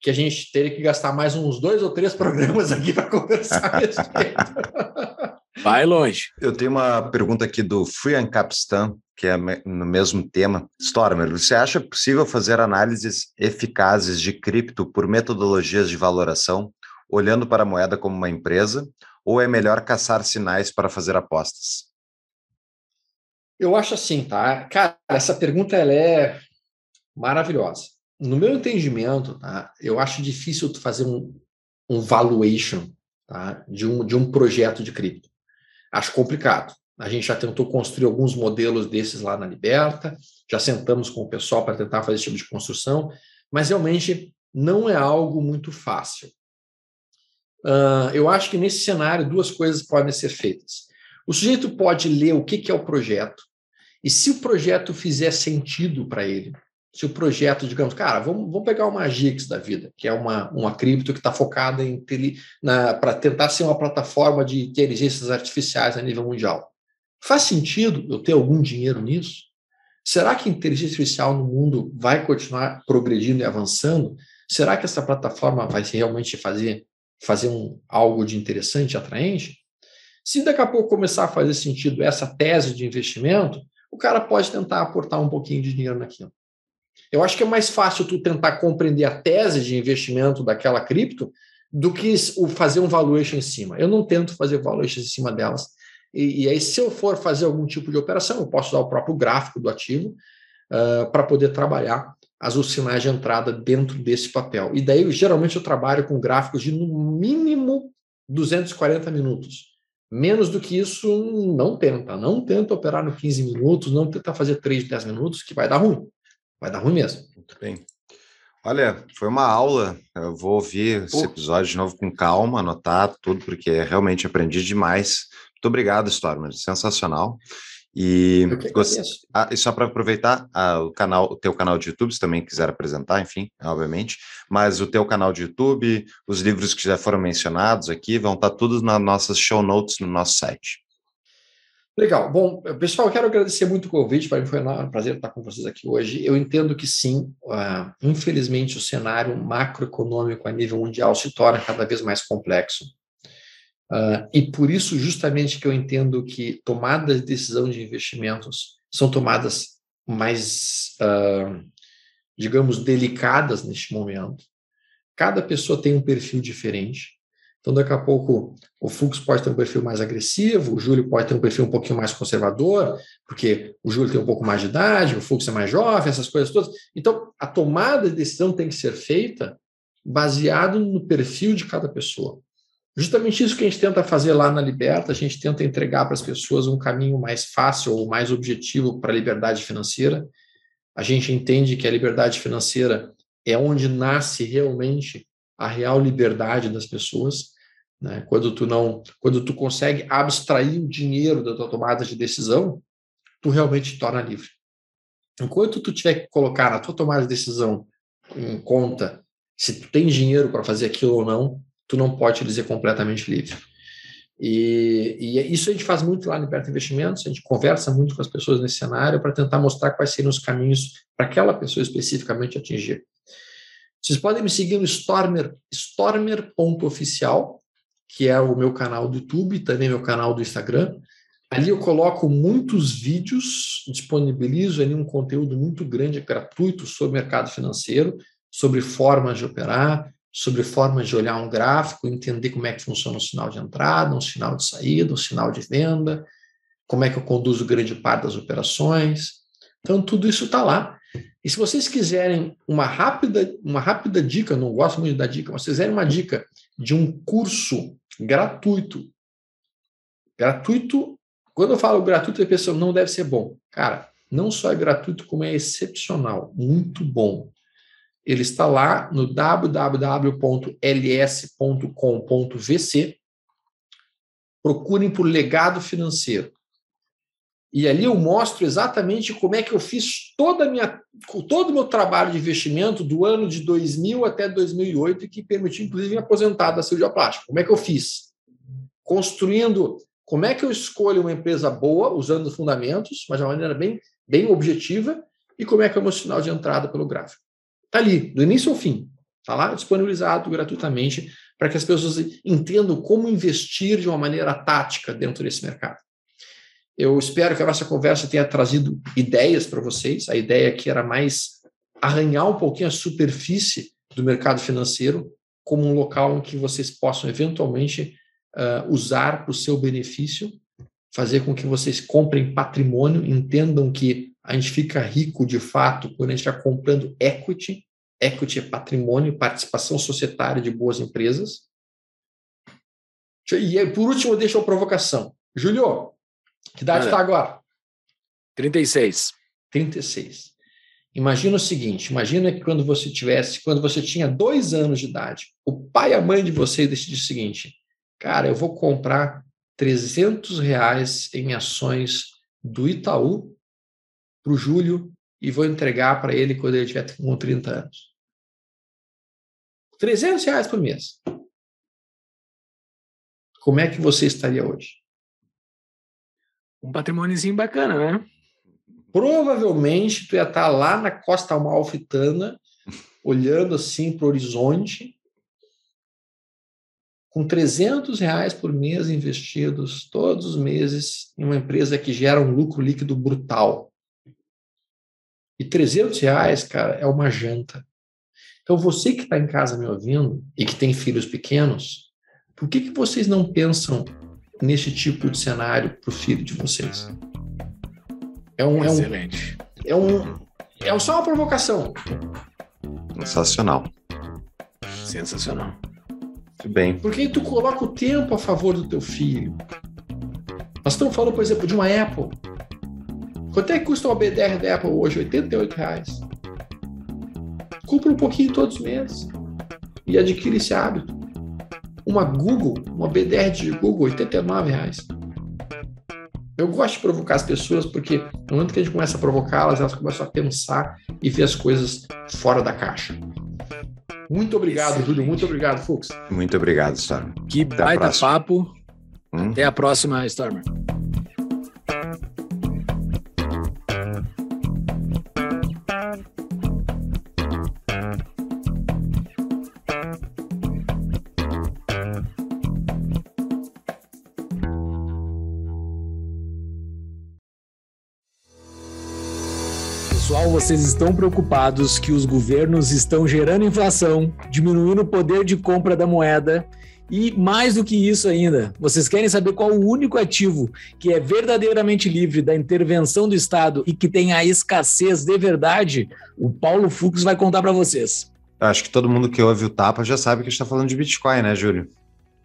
que a gente teria que gastar mais uns dois ou três programas aqui para conversar a respeito. *laughs* Vai longe. Eu tenho uma pergunta aqui do Free Capstan, que é no mesmo tema. Stormer, você acha possível fazer análises eficazes de cripto por metodologias de valoração, olhando para a moeda como uma empresa, ou é melhor caçar sinais para fazer apostas? Eu acho assim, tá? Cara, essa pergunta ela é maravilhosa. No meu entendimento, tá? eu acho difícil tu fazer um, um valuation tá? de, um, de um projeto de cripto. Acho complicado. A gente já tentou construir alguns modelos desses lá na Liberta, já sentamos com o pessoal para tentar fazer esse tipo de construção, mas realmente não é algo muito fácil. Uh, eu acho que nesse cenário duas coisas podem ser feitas. O sujeito pode ler o que, que é o projeto, e se o projeto fizer sentido para ele, se o projeto, digamos, cara, vamos, vamos pegar uma Gix da vida, que é uma, uma cripto que está focada em para tentar ser uma plataforma de inteligências artificiais a nível mundial. Faz sentido eu ter algum dinheiro nisso? Será que a inteligência artificial no mundo vai continuar progredindo e avançando? Será que essa plataforma vai realmente fazer fazer um, algo de interessante, atraente, se daqui a pouco começar a fazer sentido essa tese de investimento, o cara pode tentar aportar um pouquinho de dinheiro naquilo. Eu acho que é mais fácil tu tentar compreender a tese de investimento daquela cripto do que o fazer um valuation em cima. Eu não tento fazer valuation em cima delas. E, e aí, se eu for fazer algum tipo de operação, eu posso usar o próprio gráfico do ativo uh, para poder trabalhar as sinais de entrada dentro desse papel. E daí, geralmente, eu trabalho com gráficos de no mínimo 240 minutos. Menos do que isso, não tenta. Não tenta operar no 15 minutos, não tenta fazer 3, 10 minutos, que vai dar ruim. Vai dar ruim mesmo. Muito bem. Olha, foi uma aula. Eu vou ouvir Pô. esse episódio de novo com calma, anotar tudo, porque realmente aprendi demais. Muito obrigado, Stormer. Sensacional. E, você, ah, só para aproveitar, ah, o canal, o teu canal de YouTube, se também quiser apresentar, enfim, obviamente, mas o teu canal de YouTube, os livros que já foram mencionados aqui, vão estar tá todos nas nossas show notes no nosso site. Legal. Bom, eh, pessoal, quero agradecer muito o convite. Para mim foi um prazer estar com vocês aqui hoje. Eu entendo que sim, uh, infelizmente, o cenário macroeconômico a nível mundial se torna cada vez mais complexo. Uh, e por isso, justamente, que eu entendo que tomadas de decisão de investimentos são tomadas mais, uh, digamos, delicadas neste momento. Cada pessoa tem um perfil diferente. Então, daqui a pouco, o Fux pode ter um perfil mais agressivo, o Júlio pode ter um perfil um pouquinho mais conservador, porque o Júlio tem um pouco mais de idade, o Fux é mais jovem, essas coisas todas. Então, a tomada de decisão tem que ser feita baseado no perfil de cada pessoa. Justamente isso que a gente tenta fazer lá na Liberta, a gente tenta entregar para as pessoas um caminho mais fácil ou mais objetivo para a liberdade financeira. A gente entende que a liberdade financeira é onde nasce realmente a real liberdade das pessoas, né? Quando tu não, quando tu consegue abstrair o dinheiro da tua tomada de decisão, tu realmente te torna livre. Enquanto tu tiver que colocar na tua tomada de decisão em conta se tu tem dinheiro para fazer aquilo ou não, tu não pode te dizer completamente livre. E, e, é, isso a gente faz muito lá no Perto Investimentos, a gente conversa muito com as pessoas nesse cenário para tentar mostrar quais seriam os caminhos para aquela pessoa especificamente atingir. Vocês podem me seguir no Stormer, stormer.oficial, que é o meu canal do YouTube, também meu canal do Instagram. Ali eu coloco muitos vídeos, disponibilizo ali um conteúdo muito grande, gratuito sobre mercado financeiro, sobre formas de operar, sobre formas de olhar um gráfico, entender como é que funciona um sinal de entrada, um sinal de saída, um sinal de venda, como é que eu conduzo grande parte das operações. Então, tudo isso está lá. E se vocês quiserem uma rápida, uma rápida dica, não gosto muito da dica, mas se quiserem uma dica de um curso gratuito, gratuito, quando eu falo gratuito, a pessoa não deve ser bom. Cara, não só é gratuito, como é excepcional, muito bom. Ele está lá no www.ls.com.vc. Procurem por legado financeiro. E ali eu mostro exatamente como é que eu fiz toda minha, todo o meu trabalho de investimento do ano de 2000 até 2008, que permitiu, inclusive, me aposentar da cirurgia plástica. Como é que eu fiz? Construindo como é que eu escolho uma empresa boa, usando fundamentos, mas de uma maneira bem, bem objetiva, e como é que é o meu sinal de entrada pelo gráfico. Está ali, do início ao fim. Está lá disponibilizado gratuitamente para que as pessoas entendam como investir de uma maneira tática dentro desse mercado. Eu espero que a nossa conversa tenha trazido ideias para vocês. A ideia aqui era mais arranhar um pouquinho a superfície do mercado financeiro como um local em que vocês possam eventualmente uh, usar para o seu benefício, fazer com que vocês comprem patrimônio, entendam que a gente fica rico de fato quando a gente está comprando equity. Equity é patrimônio, participação societária de boas empresas. E por último, deixa uma provocação. Júlio, que idade está agora? 36. 36. Imagina o seguinte: imagina que quando você tivesse, quando você tinha dois anos de idade, o pai e a mãe de você decidiram o seguinte: cara, eu vou comprar 300 reais em ações do Itaú para o Júlio e vou entregar para ele quando ele tiver com 30 anos. 300 reais por mês. Como é que você estaria hoje? Um patrimôniozinho bacana, né? Provavelmente tu ia estar tá lá na costa malfitana, olhando assim para o horizonte, com 300 reais por mês investidos todos os meses em uma empresa que gera um lucro líquido brutal. E 300 reais, cara, é uma janta. Então, você que está em casa me ouvindo e que tem filhos pequenos, por que, que vocês não pensam nesse tipo de cenário para o filho de vocês? É um, Excelente. É um, é um, é só uma provocação. Sensacional. Sensacional. Muito bem. Porque tu coloca o tempo a favor do teu filho. Nós estamos falando, por exemplo, de uma Apple. Quanto é que custa uma BDR da Apple hoje? 88 reais. Compra um pouquinho todos os meses e adquire esse hábito. Uma Google, uma BDR de Google, 89 reais. Eu gosto de provocar as pessoas porque no momento que a gente começa a provocá-las, elas começam a pensar e ver as coisas fora da caixa. Muito obrigado, Excelente. Júlio. Muito obrigado, Fux. Muito obrigado, Storm. Que Até baita papo. Hum? Até a próxima, Stormer. vocês estão preocupados que os governos estão gerando inflação, diminuindo o poder de compra da moeda e, mais do que isso ainda, vocês querem saber qual o único ativo que é verdadeiramente livre da intervenção do Estado e que tem a escassez de verdade? O Paulo Fux vai contar para vocês. Acho que todo mundo que ouve o Tapa já sabe que a gente está falando de Bitcoin, né, Júlio?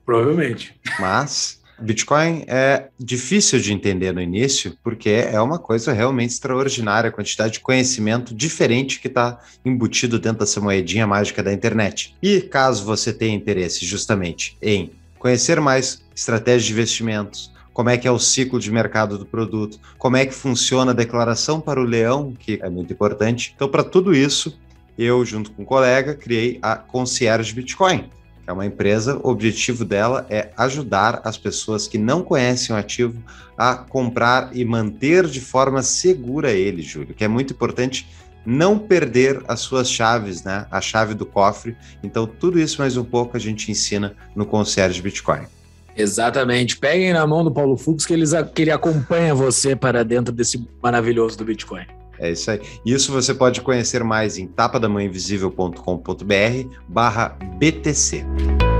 Provavelmente. Mas Bitcoin é difícil de entender no início, porque é uma coisa realmente extraordinária, a quantidade de conhecimento diferente que está embutido dentro dessa moedinha mágica da internet. E caso você tenha interesse justamente em conhecer mais estratégias de investimentos, como é que é o ciclo de mercado do produto, como é que funciona a declaração para o leão, que é muito importante. Então, para tudo isso, eu, junto com um colega, criei a Concierge Bitcoin é uma empresa, o objetivo dela é ajudar as pessoas que não conhecem o ativo a comprar e manter de forma segura ele, Júlio, que é muito importante não perder as suas chaves, né? A chave do cofre. Então, tudo isso mais um pouco a gente ensina no Concierge Bitcoin. Exatamente. Peguem na mão do Paulo Fux que, eles, que ele acompanha você para dentro desse maravilhoso do Bitcoin. É isso aí. Isso você pode conhecer mais em tapadamãoinvisível.com.br barra BTC.